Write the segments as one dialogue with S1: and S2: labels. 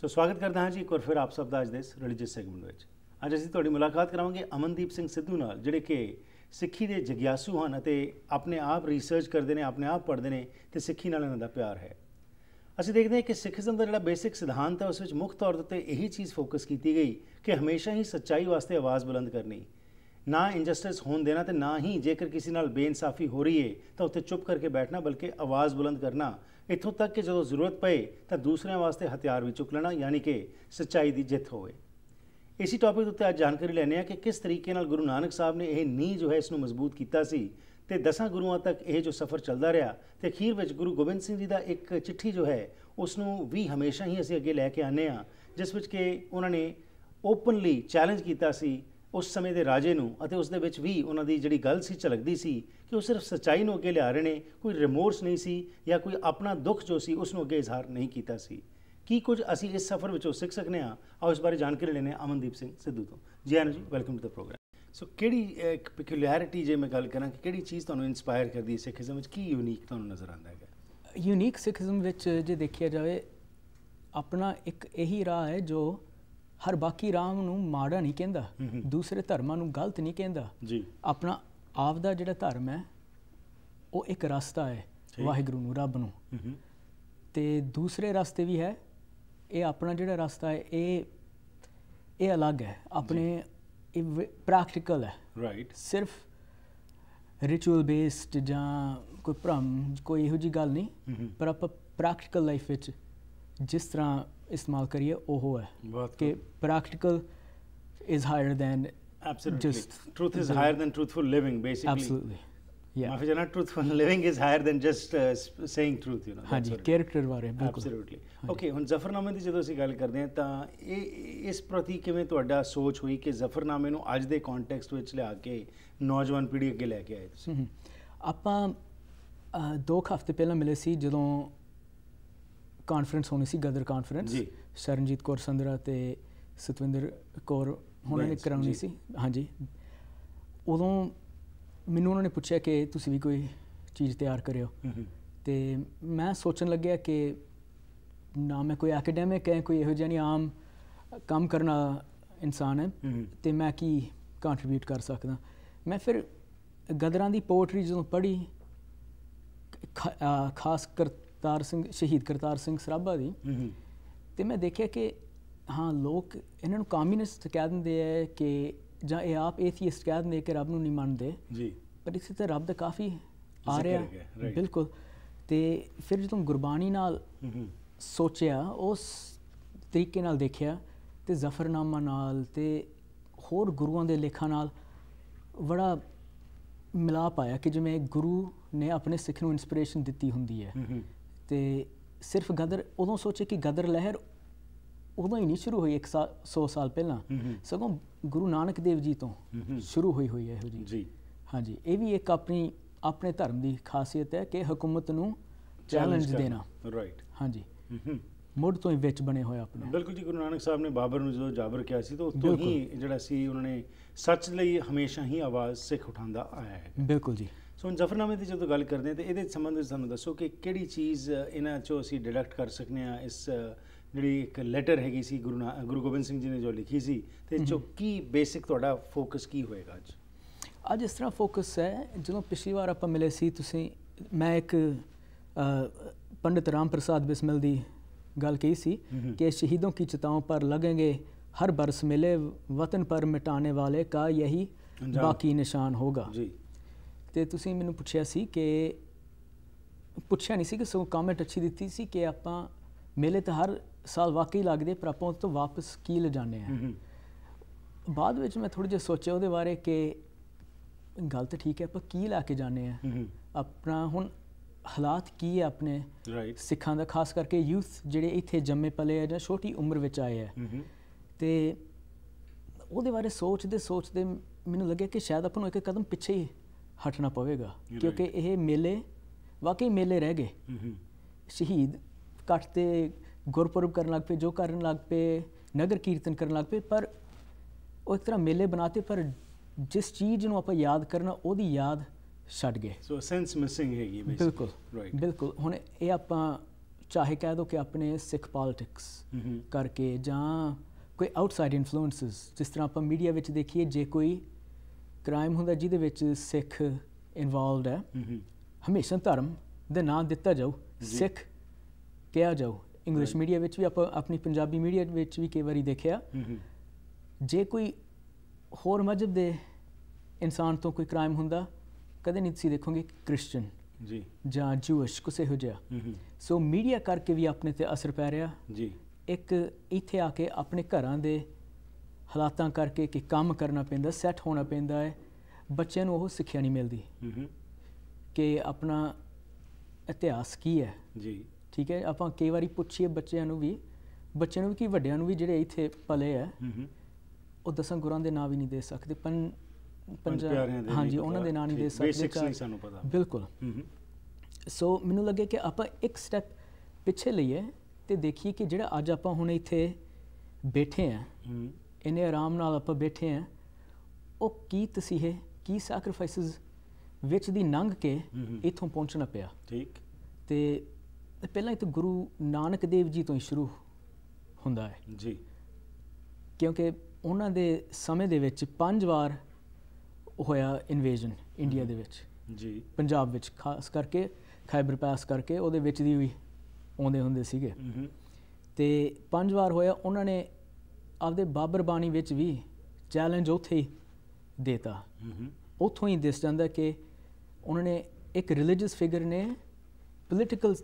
S1: ਸੋ ਸਵਾਗਤ ਕਰਦਾ ਹਾਂ ਜੀ ਇੱਕ ਵਾਰ ਫਿਰ ਆਪ ਸਭ ਦਾ ਅੱਜ ਦੇ ਇਸ ਰਿਲੀਜੀਅਸ ਸੈਗਮੈਂਟ ਵਿੱਚ ਅੱਜ ਅਸੀਂ ਤੁਹਾਡੀ ਮੁਲਾਕਾਤ ਕਰਾਵਾਂਗੇ ਅਮਨਦੀਪ ਸਿੰਘ ਸਿੱਧੂ ਨਾਲ ਜਿਹੜੇ ਕਿ ਸਿੱਖੀ ਦੇ ਜਗਿਆਸੂ ਹਨ ਅਤੇ ਆਪਣੇ ਆਪ ਰਿਸਰਚ ਕਰਦੇ ਨੇ ਆਪਣੇ ਆਪ ਪੜ੍ਹਦੇ ਨੇ ਤੇ ਸਿੱਖੀ ਨਾਲ ਇਹਨਾਂ ਦਾ ਪਿਆਰ ਹੈ ਅਸੀਂ ਦੇਖਦੇ ਹਾਂ ਕਿ ਸਿੱਖੀਜ਼ਮ ਦਾ ਜਿਹੜਾ ਬੇਸਿਕ ਸਿਧਾਂਤ ਹੈ ਉਸ ਵਿੱਚ ਮੁੱਖ ਤੌਰ ਤੇ ਇਹੀ ਚੀਜ਼ ਫੋਕਸ ਕੀਤੀ ਗਈ ਕਿ ਹਮੇਸ਼ਾ ਹੀ ਸੱਚਾਈ ਵਾਸਤੇ ਆਵਾਜ਼ ਬੁਲੰਦ ਕਰਨੀ ਨਾ ਇਨਜਸਟਿਸ ਹੋਣ ਦੇਣਾ ਤੇ ਨਾ ਹੀ ਜੇਕਰ ਕਿਸੇ ਨਾਲ ਬੇਇਨਸਾਫੀ ਹੋ ਰਹੀ ਹੈ ਤਾਂ ਉੱਥੇ ਚੁੱਪ ਕਰਕੇ ਬੈਠਣਾ ਬਲਕਿ ਆਵਾਜ਼ ਬੁਲੰਦ ਕਰਨਾ ਇੱਥੋਂ ਤੱਕ ਕਿ ਜਦੋਂ ਜ਼ਰੂਰਤ ਪਏ ਤਾਂ ਦੂਸਰਿਆਂ ਵਾਸਤੇ ਹਥਿਆਰ ਵੀ ਚੁੱਕ ਲੈਣਾ ਯਾਨੀ ਕਿ ਸੱਚਾਈ ਦੀ ਜਿੱਤ ਹੋਵੇ ਇਸੇ ਟੌਪਿਕ ਉੱਤੇ ਅੱਜ ਜਾਣਕਾਰੀ ਲੈਣੇ ਆ ਕਿ ਕਿਸ ਤਰੀਕੇ ਨਾਲ ਗੁਰੂ ਨਾਨਕ ਸਾਹਿਬ ਨੇ ਇਹ ਨੀਂਹ ਜੋ ਹੈ ਇਸ ਨੂੰ ਮਜ਼ਬੂਤ ਕੀਤਾ ਸੀ ਤੇ ਦਸਾਂ ਗੁਰੂਆਂ ਤੱਕ ਇਹ ਜੋ ਸਫ਼ਰ ਚੱਲਦਾ ਰਿਹਾ ਤੇ ਅਖੀਰ ਵਿੱਚ ਗੁਰੂ ਗੋਬਿੰਦ ਸਿੰਘ ਜੀ ਦਾ ਇੱਕ ਚਿੱਠੀ ਜੋ ਹੈ ਉਸ ਨੂੰ ਵੀ ਹਮੇਸ਼ਾ ਹੀ ਅਸੀਂ ਅੱਗੇ ਲੈ ਕੇ ਆਨੇ ਆ ਜਿਸ ਵਿੱਚ ਕਿ ਉਹਨਾਂ ਨੇ ਓਪਨਲੀ ਚੈਲੰਜ ਕੀਤਾ ਸੀ ਉਸ ਸਮੇਂ ਦੇ ਰਾਜੇ ਨੂੰ ਅਤੇ ਉਸ ਦੇ ਵਿੱਚ ਵੀ ਉਹਨਾਂ ਦੀ ਜਿਹੜੀ ਗੱਲ ਸੀ ਝਲਕਦੀ ਸੀ ਕਿ ਉਹ ਸਿਰਫ ਸਚਾਈ ਨੂੰ ਅੱਗੇ ਲਿਆ ਰਹੇ ਨੇ ਕੋਈ ਰਿਮੋਰਸ ਨਹੀਂ ਸੀ ਜਾਂ ਕੋਈ ਆਪਣਾ ਦੁੱਖ ਜੋ ਸੀ ਉਸ ਨੂੰ ਅੱਗੇ ਇਜ਼ਹਾਰ ਨਹੀਂ ਕੀਤਾ ਸੀ ਕੀ ਕੁਝ ਅਸੀਂ ਇਸ ਸਫ਼ਰ ਵਿੱਚੋਂ ਸਿੱਖ ਸਕਨੇ ਆ ਆਓ ਇਸ ਬਾਰੇ ਜਾਣਕਾਰੀ ਲੈਣੇ ਅਮਨਦੀਪ ਸਿੰਘ ਸਿੱਧੂ ਤੋਂ ਜੀ ਹਾਂ ਜੀ welcome to the program so ਕਿਹੜੀ ਇੱਕ ਪਿਕੂਲੈਰਿਟੀ ਜੇ ਮੈਂ ਗੱਲ ਕਰਾਂ ਕਿ ਕਿਹੜੀ ਚੀਜ਼ ਤੁਹਾਨੂੰ ਇਨਸਪਾਇਰ ਕਰਦੀ ਹੈ ਸਿੱਖੀਜ਼ਮ ਵਿੱਚ ਕੀ ਯੂਨੀਕ ਤੁਹਾਨੂੰ ਨਜ਼ਰ ਆਉਂਦਾ ਹੈਗਾ ਯੂਨੀਕ ਸਿੱਖੀਜ਼ਮ ਵਿੱਚ
S2: ਜੇ ਦੇਖਿਆ ਜਾਵੇ ਆਪਣਾ ਇੱਕ ਇਹੀ ਰਾਹ ਹੈ ਜੋ ਹਰ ਬਾਕੀ ਰਾਮ ਨੂੰ ਮਾੜਾ ਨਹੀਂ ਕਹਿੰਦਾ ਦੂਸਰੇ ਧਰਮਾਂ ਨੂੰ ਗਲਤ ਨਹੀਂ ਕਹਿੰਦਾ ਜੀ ਆਪਣਾ ਆਪ ਦਾ ਜਿਹੜਾ ਧਰਮ ਹੈ ਉਹ ਇੱਕ ਰਸਤਾ ਹੈ ਵਾਹਿਗੁਰੂ ਨੂੰ ਰੱਬ ਨੂੰ ਤੇ ਦੂਸਰੇ ਰਸਤੇ ਵੀ ਹੈ ਇਹ ਆਪਣਾ ਜਿਹੜਾ ਰਸਤਾ ਹੈ ਇਹ ਇਹ ਅਲੱਗ ਹੈ ਆਪਣੇ ਇਹ ਪ੍ਰੈਕਟੀਕਲ ਹੈ ਰਾਈਟ ਸਿਰਫ ਰਿਚੁਅਲ ਬੇਸਡ ਜਾਂ ਕੋਈ ਭ੍ਰਮ ਕੋਈ ਇਹੋ ਜੀ ਗੱਲ ਨਹੀਂ ਪਰ ਆਪਾਂ ਪ੍ਰੈਕਟੀਕਲ ਲਾਈਫ ਵਿੱਚ ਜਿਸ ਤਰ੍ਹਾਂ ਇਸਤੇਮਾਲ ਕਰੀਏ ਉਹ ਹੈ ਕਿ practical is higher than absolutely truth is higher than
S1: truthful living basically absolutely ਯਾ ਮਾਫੀ ਜਨਾ truthful living is higher than just saying truth you know ਹਾਂਜੀ
S2: ਕੈਰੈਕਟਰ ਬਾਰੇ
S1: ਐਬਸੋਲੂਟਲੀ ਓਕੇ ਹੁਣ ਜ਼ਫਰਨਾਮੇ ਦੀ ਜਦੋਂ ਅਸੀਂ ਗੱਲ ਕਰਦੇ ਹਾਂ ਤਾਂ ਇਹ ਇਸ ਪ੍ਰਤੀ ਕਿਵੇਂ ਤੁਹਾਡਾ ਸੋਚ ਹੋਈ ਕਿ ਜ਼ਫਰਨਾਮੇ ਨੂੰ ਅੱਜ ਦੇ ਕੰਟੈਕਸਟ ਵਿੱਚ ਲਿਆ ਕੇ ਨੌਜਵਾਨ ਪੀੜ੍ਹੀ ਅੱਗੇ ਲੈ ਕੇ ਆਏ ਤੁਸੀਂ ਆਪਾਂ ਦੋ ਹਫ਼ਤੇ ਪਹਿਲਾਂ ਮਿਲੇ ਸੀ ਜਦੋਂ
S2: ਕਾਨਫਰੰਸ ਹੋਣੀ ਸੀ ਗਦਰ ਕਾਨਫਰੰਸ ਜੀ ਸਰਨਜੀਤ ਕੌਰ ਸੰਧਰਾ ਤੇ ਸਤਵਿੰਦਰ ਕੌਰ ਉਹਨਾਂ ਨੇ ਕਰਾਉਣੀ ਸੀ ਹਾਂਜੀ ਉਦੋਂ ਮੈਨੂੰ ਉਹਨਾਂ ਨੇ ਪੁੱਛਿਆ ਕਿ ਤੁਸੀਂ ਵੀ ਕੋਈ ਚੀਜ਼ ਤਿਆਰ ਕਰਿਓ ਤੇ ਮੈਂ ਸੋਚਣ ਲੱਗਿਆ ਕਿ ਨਾ ਮੈਂ ਕੋਈ ਐਕੈਡੈਮਿਕ ਹੈ ਕੋਈ ਇਹੋ ਜਿਹਾ ਨਹੀਂ ਆਮ ਕੰਮ ਕਰਨਾ ਇਨਸਾਨ ਹੈ ਤੇ ਮੈਂ ਕੀ ਕੰਟਰੀਬਿਊਟ ਕਰ ਸਕਦਾ ਮੈਂ ਫਿਰ ਗਦਰਾਂ ਦੀ ਪੋਇਟਰੀ ਜਦੋਂ ਪੜ੍ਹੀ ਖਾਸ ਕਰ ਕਰਤਾਰ ਸਿੰਘ ਸ਼ਹੀਦ ਕਰਤਾਰ ਸਿੰਘ ਸਰਾਭਾ ਦੀ ਤੇ ਮੈਂ ਦੇਖਿਆ ਕਿ ਹਾਂ ਲੋਕ ਇਹਨਾਂ ਨੂੰ ਕਮਿਊਨਿਸਟ ਕਹਿ ਦਿੰਦੇ ਆ ਕਿ ਜਾਂ ਇਹ ਆਪ ਐਥੀਸਟ ਕਹਿ ਦਿੰਦੇ ਕਿ ਰੱਬ ਨੂੰ ਨਹੀਂ ਮੰਨਦੇ ਜੀ ਪਰ ਇਸੇ ਤਰ੍ਹਾਂ ਰੱਬ ਦਾ ਕਾਫੀ ਆ ਰਿਹਾ ਬਿਲਕੁਲ ਤੇ ਫਿਰ ਜਦੋਂ ਗੁਰਬਾਣੀ ਨਾਲ ਸੋਚਿਆ ਉਸ ਤਰੀਕੇ ਨਾਲ ਦੇਖਿਆ ਤੇ ਜ਼ਫਰਨਾਮਾ ਨਾਲ ਤੇ ਹੋਰ ਗੁਰੂਆਂ ਦੇ ਲੇਖਾਂ ਨਾਲ ਬੜਾ ਮਿਲਾਪ ਆਇਆ ਕਿ ਜਿਵੇਂ ਗੁਰੂ ਨੇ ਆਪਣੇ ਸਿੱਖ ਨੂੰ ਇਨਸਪੀਰੇਸ਼ਨ ਦਿੱਤੀ ਹੁੰਦੀ ਹੈ ਤੇ ਸਿਰਫ ਗਦਰ ਉਦੋਂ ਸੋਚੇ ਕਿ ਗਦਰ ਲਹਿਰ ਉਦੋਂ ਹੀ ਨਹੀਂ ਸ਼ੁਰੂ ਹੋਈ 100 ਸਾਲ ਪਹਿਲਾਂ ਸਗੋਂ ਗੁਰੂ ਨਾਨਕ ਦੇਵ ਜੀ ਤੋਂ ਸ਼ੁਰੂ ਹੋਈ ਹੋਈ ਹੈ ਇਹੋ ਜੀ ਜੀ ਹਾਂਜੀ ਇਹ ਵੀ ਇੱਕ ਆਪਣੀ ਆਪਣੇ ਧਰਮ ਦੀ ਖਾਸੀਅਤ ਹੈ ਕਿ ਹਕੂਮਤ ਨੂੰ
S1: ਚੈਲੰਜ ਦੇਣਾ ਰਾਈਟ
S2: ਹਾਂਜੀ ਮੁੱਢ ਤੋਂ ਹੀ ਵਿੱਚ ਬਣੇ ਹੋਏ ਆਪਣੇ
S1: ਬਿਲਕੁਲ ਜੀ ਗੁਰੂ ਨਾਨਕ ਸਾਹਿਬ ਨੇ ਬਾਬਰ ਨੂੰ ਜਦੋਂ ਜਾਬਰ ਕਿਹਾ ਸੀ ਤਾਂ ਉਸ ਤੋਂ ਹੀ ਜਿਹੜਾ ਸੀ ਉਹਨਾਂ ਨੇ ਸੱਚ ਲਈ ਹਮੇਸ਼ਾ ਹੀ ਆਵਾਜ਼ ਸਿੱਖ ਉਠਾਉਂਦਾ ਆਇਆ ਹੈ ਬਿਲਕੁਲ ਜੀ ਸੋ ਹੁਣ ਜ਼ਫਰਨਾਮੇ ਦੀ ਜਦੋਂ ਗੱਲ ਕਰਦੇ ਆ ਤੇ ਇਹਦੇ ਸੰਬੰਧ ਵਿੱਚ ਸਾਨੂੰ ਦੱਸੋ ਕਿ ਕਿਹੜੀ ਚੀਜ਼ ਇਹਨਾਂ ਚੋਂ ਅਸੀਂ ਡਿਡਕਟ ਕਰ ਸਕਨੇ ਆ ਇਸ ਜਿਹੜੀ ਇੱਕ ਲੈਟਰ ਹੈਗੀ ਸੀ ਗੁਰੂ ਗੁਰੂ ਗੋਬਿੰਦ ਸਿੰਘ ਜੀ ਨੇ ਜੋ ਲਿਖੀ ਸੀ ਤੇ ਚੋ ਕੀ ਬੇਸਿਕ ਤੁਹਾਡਾ ਫੋਕਸ ਕੀ ਹੋਏਗਾ ਅੱਜ
S2: ਅੱਜ ਇਸ ਤਰ੍ਹਾਂ ਫੋਕਸ ਹੈ ਜਦੋਂ ਪਿਛਲੀ ਵਾਰ ਆਪਾਂ ਮਿਲੇ ਸੀ ਤੁਸੀਂ ਮੈਂ ਇੱਕ ਪੰਡਿਤ ਰਾਮ ਪ੍ਰਸਾਦ ਬਿਸਮਲ ਦੀ ਗੱਲ ਕਹੀ ਸੀ ਕਿ ਸ਼ਹੀਦੋਂ ਕੀ ਚਿਤਾਓਂ ਪਰ ਲੱਗेंगे ਹਰ ਬਰਸ ਮਿਲੇ ਵਤਨ ਪਰ ਮਿਟਾਣੇ ਵਾਲੇ ਕਾ ਯਹੀ ਬਾਕੀ ਨਿਸ਼ਾਨ ਹੋਗਾ ਜੀ ਤੇ ਤੁਸੀਂ ਮੈਨੂੰ ਪੁੱਛਿਆ ਸੀ ਕਿ ਪੁੱਛਿਆ ਨਹੀਂ ਸੀ ਕਿ ਸੋ ਕਮੈਂਟ ਅੱਛੀ ਦਿੱਤੀ ਸੀ ਕਿ ਆਪਾਂ ਮੇਲੇ ਤਾਂ ਹਰ ਸਾਲ ਵਾਕਈ ਲੱਗਦੇ ਪਰ ਆਪਾਂ ਉਸ ਤੋਂ ਵਾਪਸ ਕੀ ਲਿਜਾਣੇ ਆ ਬਾਅਦ ਵਿੱਚ ਮੈਂ ਥੋੜੀ ਜਿਹਾ ਸੋਚਿਆ ਉਹਦੇ ਬਾਰੇ ਕਿ ਗੱਲ ਤਾਂ ਠੀਕ ਹੈ ਆਪਾਂ ਕੀ ਲੈ ਕੇ ਜਾਣੇ ਆ ਆਪਣਾ ਹੁਣ ਹਾਲਾਤ ਕੀ ਹੈ ਆਪਣੇ ਸਿੱਖਾਂ ਦਾ ਖਾਸ ਕਰਕੇ ਯੂਥ ਜਿਹੜੇ ਇੱਥੇ ਜੰਮੇ ਪਲੇ ਆ ਜਾਂ ਛੋਟੀ ਉਮਰ ਵਿੱਚ ਆਏ ਆ ਤੇ ਉਹਦੇ ਬਾਰੇ ਸੋਚਦੇ ਸੋਚਦੇ ਮੈਨੂੰ ਲੱਗਿਆ ਕਿ ਸ਼ਾਇਦ ਆਪਾਂ ਨੂੰ ਇੱਕ ਕਦਮ ਪਿੱਛੇ ਹੀ हटना पवेगा क्योंकि यह मेले वाकई मेले रह गए mm-hmm. शहीद कटते गुरपुरब कर लग पे जो करने लग पे नगर कीर्तन कर लग पे पर वो एक तरह मेले बनाते पर जिस चीज़ को आप याद करना वो याद
S1: छट गए बिल्कुल
S2: बिल्कुल हम ये आप चाहे कह दो कि अपने सिख पॉलिटिक्स mm-hmm. करके जो आउटसाइड इनफ्लूएंस जिस तरह आप मीडिया देखिए जे कोई ਕ੍ਰਾਈਮ ਹੁੰਦਾ ਜਿਹਦੇ ਵਿੱਚ ਸਿੱਖ ਇਨਵੋਲਵਡ ਹੈ ਹਮੇਸ਼ਾ ਧਰਮ ਦੇ ਨਾਂ ਦਿੱਤਾ ਜਾਊ ਸਿੱਖ ਕਿਹਾ ਜਾਊ ਇੰਗਲਿਸ਼ ਮੀਡੀਆ ਵਿੱਚ ਵੀ ਆਪਾਂ ਆਪਣੀ ਪੰਜਾਬੀ ਮੀਡੀਆ ਵਿੱਚ ਵੀ ਕਈ ਵਾਰੀ ਦੇਖਿਆ ਜੇ ਕੋਈ ਹੋਰ ਮਜਬ ਦੇ ਇਨਸਾਨ ਤੋਂ ਕੋਈ ਕ੍ਰਾਈਮ ਹੁੰਦਾ ਕਦੇ ਨਹੀਂ ਤੁਸੀਂ ਦੇਖੋਗੇ ਕ੍ਰਿਸਚੀਅਨ ਜੀ ਜਾਂ ਜੂਇਸ਼ ਕਿਸੇ ਹੋ ਜਾ ਸੋ ਮੀਡੀਆ ਕਰਕੇ ਵੀ ਆਪਣੇ ਤੇ ਅਸਰ ਪੈ ਰਿਹਾ ਜੀ ਇੱਕ ਇੱਥੇ ਆ ਕੇ ਆਪਣੇ ਘਰਾਂ ਦੇ ਹਾਲਾਤਾਂ ਕਰਕੇ ਕਿ ਕੰਮ ਕਰਨਾ ਪੈਂਦਾ ਸੈੱਟ ਹੋਣਾ ਪੈਂਦਾ ਹੈ ਬੱਚਿਆਂ ਨੂੰ ਉਹ ਸਿੱਖਿਆ ਨਹੀਂ ਮਿਲਦੀ ਕਿ ਆਪਣਾ ਇਤਿਹਾਸ ਕੀ ਹੈ ਜੀ ਠੀਕ ਹੈ ਆਪਾਂ ਕਈ ਵਾਰੀ ਪੁੱਛੀਏ ਬੱਚਿਆਂ ਨੂੰ ਵੀ ਬੱਚਿਆਂ ਨੂੰ ਵੀ ਕਿ ਵੱਡਿਆਂ ਨੂੰ ਵੀ ਜਿਹੜੇ ਇੱਥੇ ਪਲੇ ਆ ਉਹ ਦਸਾਂ ਗੁਰਾਂ ਦੇ ਨਾਂ ਵੀ ਨਹੀਂ ਦੇ ਸਕਦੇ ਪੰਜ ਪੰਜਾਂ ਹਾਂਜੀ ਉਹਨਾਂ ਦੇ ਨਾਂ ਨਹੀਂ ਦੇ ਸਕਦੇ ਬੇਸਿਕਸ ਨਹੀਂ ਸਾਨੂੰ ਪਤਾ ਬਿਲਕੁਲ ਸੋ ਮੈਨੂੰ ਲੱਗੇ ਕਿ ਆਪਾਂ ਇੱਕ ਸਟੈਪ ਪਿੱਛੇ ਲਈਏ ਤੇ ਦੇਖੀਏ ਕਿ ਜਿਹੜਾ ਅੱਜ ਆਪਾਂ ਹੁਣ ਇੱਥੇ ਬੈਠੇ ਆ ਇਨੇ ਆਰਾਮ ਨਾਲ ਆਪਾਂ ਬੈਠੇ ਆ ਉਹ ਕੀ ਹੈ ਕੀ ਸੈਕਰੀਫਾਈਸਸ ਵਿੱਚ ਦੀ ਨੰਗ ਕੇ ਇੱਥੋਂ ਪਹੁੰਚਣਾ ਪਿਆ ਠੀਕ ਤੇ ਪਹਿਲਾਂ ਇਹ ਤਾਂ ਗੁਰੂ ਨਾਨਕ ਦੇਵ ਜੀ ਤੋਂ ਹੀ ਸ਼ੁਰੂ ਹੁੰਦਾ ਹੈ ਜੀ ਕਿਉਂਕਿ ਉਹਨਾਂ ਦੇ ਸਮੇਂ ਦੇ ਵਿੱਚ ਪੰਜ ਵਾਰ ਹੋਇਆ ਇਨਵੇਜਨ ਇੰਡੀਆ ਦੇ ਵਿੱਚ ਜੀ ਪੰਜਾਬ ਵਿੱਚ ਖਾਸ ਕਰਕੇ ਖੈਬਰ ਪਾਸ ਕਰਕੇ ਉਹਦੇ ਵਿੱਚ ਦੀ ਵੀ ਆਉਂਦੇ ਹੁੰਦੇ ਸੀਗੇ ਤੇ ਪੰਜ ਵਾਰ ਹੋਇਆ ਉਹਨਾਂ ਨੇ ਆਪਦੇ ਬਾਬਰ ਬਾਣੀ ਵਿੱਚ ਵੀ ਚੈਲੰਜ ਉੱਥੇ ਹੀ ਦੇਤਾ ਉੱਥੋਂ ਹੀ ਦਿਸ ਜਾਂਦਾ ਕਿ ਉਹਨਾਂ ਨੇ ਇੱਕ ਰਿਲੀਜੀਅਸ ਫਿਗਰ ਨੇ ਪੋਲੀਟੀਕਲ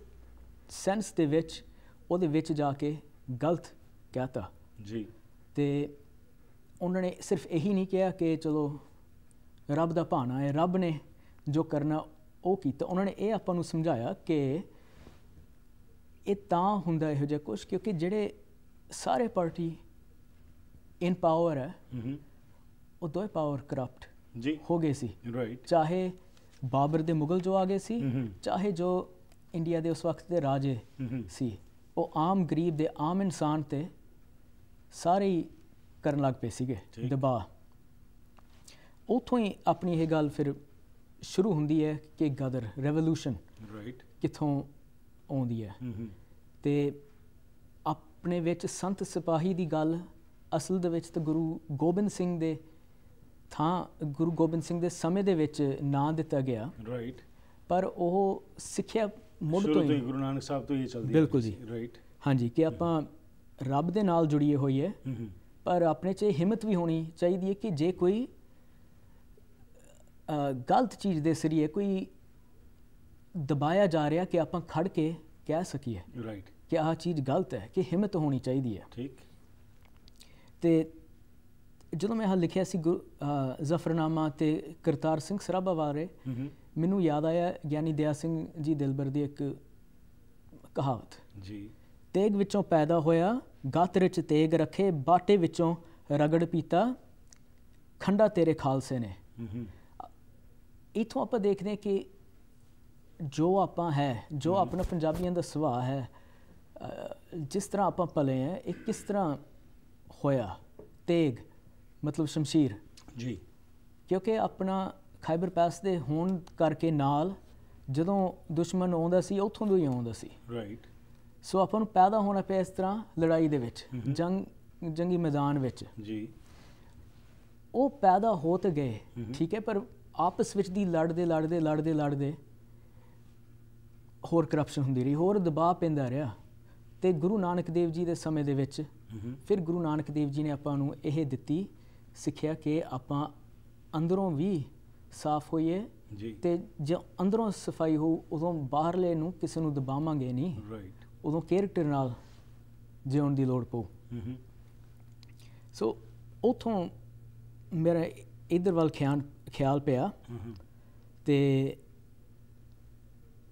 S2: ਸੈਂਸ ਦੇ ਵਿੱਚ ਉਹਦੇ ਵਿੱਚ ਜਾ ਕੇ ਗਲਤ ਕਹਤਾ ਜੀ ਤੇ ਉਹਨਾਂ ਨੇ ਸਿਰਫ ਇਹੀ ਨਹੀਂ ਕਿਹਾ ਕਿ ਚਲੋ ਰੱਬ ਦਾ ਭਾਣਾ ਹੈ ਰੱਬ ਨੇ ਜੋ ਕਰਨਾ ਉਹ ਕੀਤਾ ਉਹਨਾਂ ਨੇ ਇਹ ਆਪਾਂ ਨੂੰ ਸਮਝਾਇਆ ਕਿ ਇਹ ਤਾਂ ਹੁੰਦਾ ਇਹੋ ਜਿਹਾ ਕੁਝ ਕਿਉਂਕਿ ਜਿਹੜੇ ਸਾਰੇ ਪਾਰਟੀ ਇਨ ਪਾਵਰ ਹੈ ਉਹ ਦੋਏ ਪਾਵਰ ਕਰਪਟ ਜੀ ਹੋ ਗਏ ਸੀ ਰਾਈਟ ਚਾਹੇ ਬਾਬਰ ਦੇ ਮੁਗਲ ਜੋ ਆ ਗਏ ਸੀ mm-hmm. ਚਾਹੇ ਜੋ ਇੰਡੀਆ ਦੇ ਉਸ ਵਕਤ ਦੇ ਰਾਜੇ mm-hmm. ਸੀ ਉਹ ਆਮ ਗਰੀਬ ਦੇ ਆਮ ਇਨਸਾਨ ਤੇ ਸਾਰੇ ਕਰਨ ਲੱਗ ਪਏ ਸੀਗੇ ਦਬਾ ਉਥੋਂ ਹੀ ਆਪਣੀ ਇਹ ਗੱਲ ਫਿਰ ਸ਼ੁਰੂ ਹੁੰਦੀ ਹੈ ਕਿ ਗਦਰ ਰੈਵੋਲੂਸ਼ਨ ਰਾਈਟ ਕਿੱਥੋਂ ਆਉਂਦੀ ਹੈ mm-hmm. ਤੇ ਆਪਣੇ ਵਿੱਚ ਸੰਤ ਸਿਪਾਹੀ ਦੀ ਗੱਲ ਅਸਲ ਦੇ ਵਿੱਚ ਤਾਂ ਗੁਰੂ ਗੋਬਿੰਦ ਸਿੰਘ ਦੇ ਥਾਂ ਗੁਰੂ ਗੋਬਿੰਦ ਸਿੰਘ ਦੇ ਸਮੇਂ ਦੇ ਵਿੱਚ ਨਾਂ ਦਿੱਤਾ ਗਿਆ ਰਾਈਟ ਪਰ ਉਹ ਸਿੱਖਿਆ ਮੁੱਢ ਤੋਂ ਹੀ
S1: ਗੁਰੂ ਨਾਨਕ ਸਾਹਿਬ ਤੋਂ ਹੀ ਚੱਲਦੀ ਹੈ ਬਿਲਕੁਲ ਜੀ
S2: ਰਾਈਟ ਹਾਂਜੀ ਕਿ ਆਪਾਂ ਰੱਬ ਦੇ ਨਾਲ ਜੁੜੀਏ ਹੈ ਪਰ ਆਪਣੇ 'ਚ ਹਿੰਮਤ ਵੀ ਹੋਣੀ ਚਾਹੀਦੀ ਹੈ ਕਿ ਜੇ ਕੋਈ ਗਲਤ ਚੀਜ਼ ਦੇ ਸਰੀਏ ਕੋਈ ਦਬਾਇਆ ਜਾ ਰਿਹਾ ਕਿ ਆਪਾਂ ਖੜ ਕੇ ਕਹਿ ਸਕੀਏ ਰਾਈਟ ਕਿ ਆਹ ਚੀਜ਼ ਗਲਤ ਹੈ ਕਿ ਹਿੰਮਤ ਹੋਣੀ ਚਾਹੀਦੀ ਹੈ ਠੀਕ ਤੇ ਜਦੋਂ ਮੈਂ ਹ ਲਿਖਿਆ ਸੀ ਜ਼ਫਰਨਾਮਾ ਤੇ ਕਰਤਾਰ ਸਿੰਘ ਸਰਾਭਾ ਬਾਰੇ ਮੈਨੂੰ ਯਾਦ ਆਇਆ ਗਿਆਨੀ ਦਿਆ ਸਿੰਘ ਜੀ ਦਿਲਬਰ ਦੀ ਇੱਕ ਕਹਾਵਤ ਜੀ ਤੇਗ ਵਿੱਚੋਂ ਪੈਦਾ ਹੋਇਆ ਗਾਤਰ ਚ ਤੇਗ ਰੱਖੇ ਬਾਟੇ ਵਿੱਚੋਂ ਰਗੜ ਪੀਤਾ ਖੰਡਾ ਤੇਰੇ ਖਾਲਸੇ ਨੇ ਇਥੋਂ ਆਪਾਂ ਦੇਖਦੇ ਕਿ ਜੋ ਆਪਾਂ ਹੈ ਜੋ ਆਪਣਾ ਪੰਜਾਬੀਆਂ ਦਾ ਸੁਭਾਅ ਹੈ ਜਿਸ ਤਰ੍ਹਾਂ ਆਪਾਂ ਪਲੇ ਹੈ ਇਹ ਕਿਸ ਤਰ੍ਹਾਂ ਹੋਇਆ ਤੇਗ ਮਤਲਬ ਸ਼ਮਸ਼ੀਰ ਜੀ ਕਿਉਂਕਿ ਆਪਣਾ ਖਾਈਬਰ ਪਾਸ ਦੇ ਹੋਣ ਕਰਕੇ ਨਾਲ ਜਦੋਂ ਦੁਸ਼ਮਣ ਆਉਂਦਾ ਸੀ ਉੱਥੋਂ ਤੋਂ ਹੀ ਆਉਂਦਾ ਸੀ ਰਾਈਟ ਸੋ ਆਪਾਂ ਨੂੰ ਪੈਦਾ ਹੋਣਾ ਪਿਆ ਇਸ ਤਰ੍ਹਾਂ ਲੜਾਈ ਦੇ ਵਿੱਚ ਜੰਗ ਜੰਗੀ ਮੈਦਾਨ ਵਿੱਚ ਜੀ ਉਹ ਪੈਦਾ ਹੋਤ ਗਏ ਠੀਕ ਹੈ ਪਰ ਆਪਸ ਵਿੱਚ ਦੀ ਲੜਦੇ ਲੜਦੇ ਲੜਦੇ ਲੜਦੇ ਹੋਰ ਕਰਪਸ਼ਨ ਹੁੰਦੀ ਰਹੀ ਹੋਰ ਦਬਾਅ ਪੈਂਦਾ ਰਿਹਾ ਤੇ ਗੁਰੂ ਨਾਨਕ ਦੇਵ ਜੀ ਦੇ ਸਮੇਂ ਦੇ ਵਿੱਚ ਫਿਰ ਗੁਰੂ ਨਾਨਕ ਦੇਵ ਜੀ ਨੇ ਆਪਾਂ ਨੂੰ ਇਹ ਦਿੱਤੀ ਸਿੱਖਿਆ ਕਿ ਆਪਾਂ ਅੰਦਰੋਂ ਵੀ ਸਾਫ਼ ਹੋਈਏ ਤੇ ਜੇ ਅੰਦਰੋਂ ਸਫਾਈ ਹੋ ਉਦੋਂ ਬਾਹਰਲੇ ਨੂੰ ਕਿਸੇ ਨੂੰ ਦਬਾਵਾਂਗੇ ਨਹੀਂ ਰਾਈਟ ਉਦੋਂ ਕੈਰੈਕਟਰ ਨਾਲ ਜਿਉਣ ਦੀ ਲੋੜ ਪਊ ਸੋ ਉਥੋਂ ਮੇਰਾ ਇਧਰ ਵੱਲ ਖਿਆਲ ਖਿਆਲ ਪਿਆ ਤੇ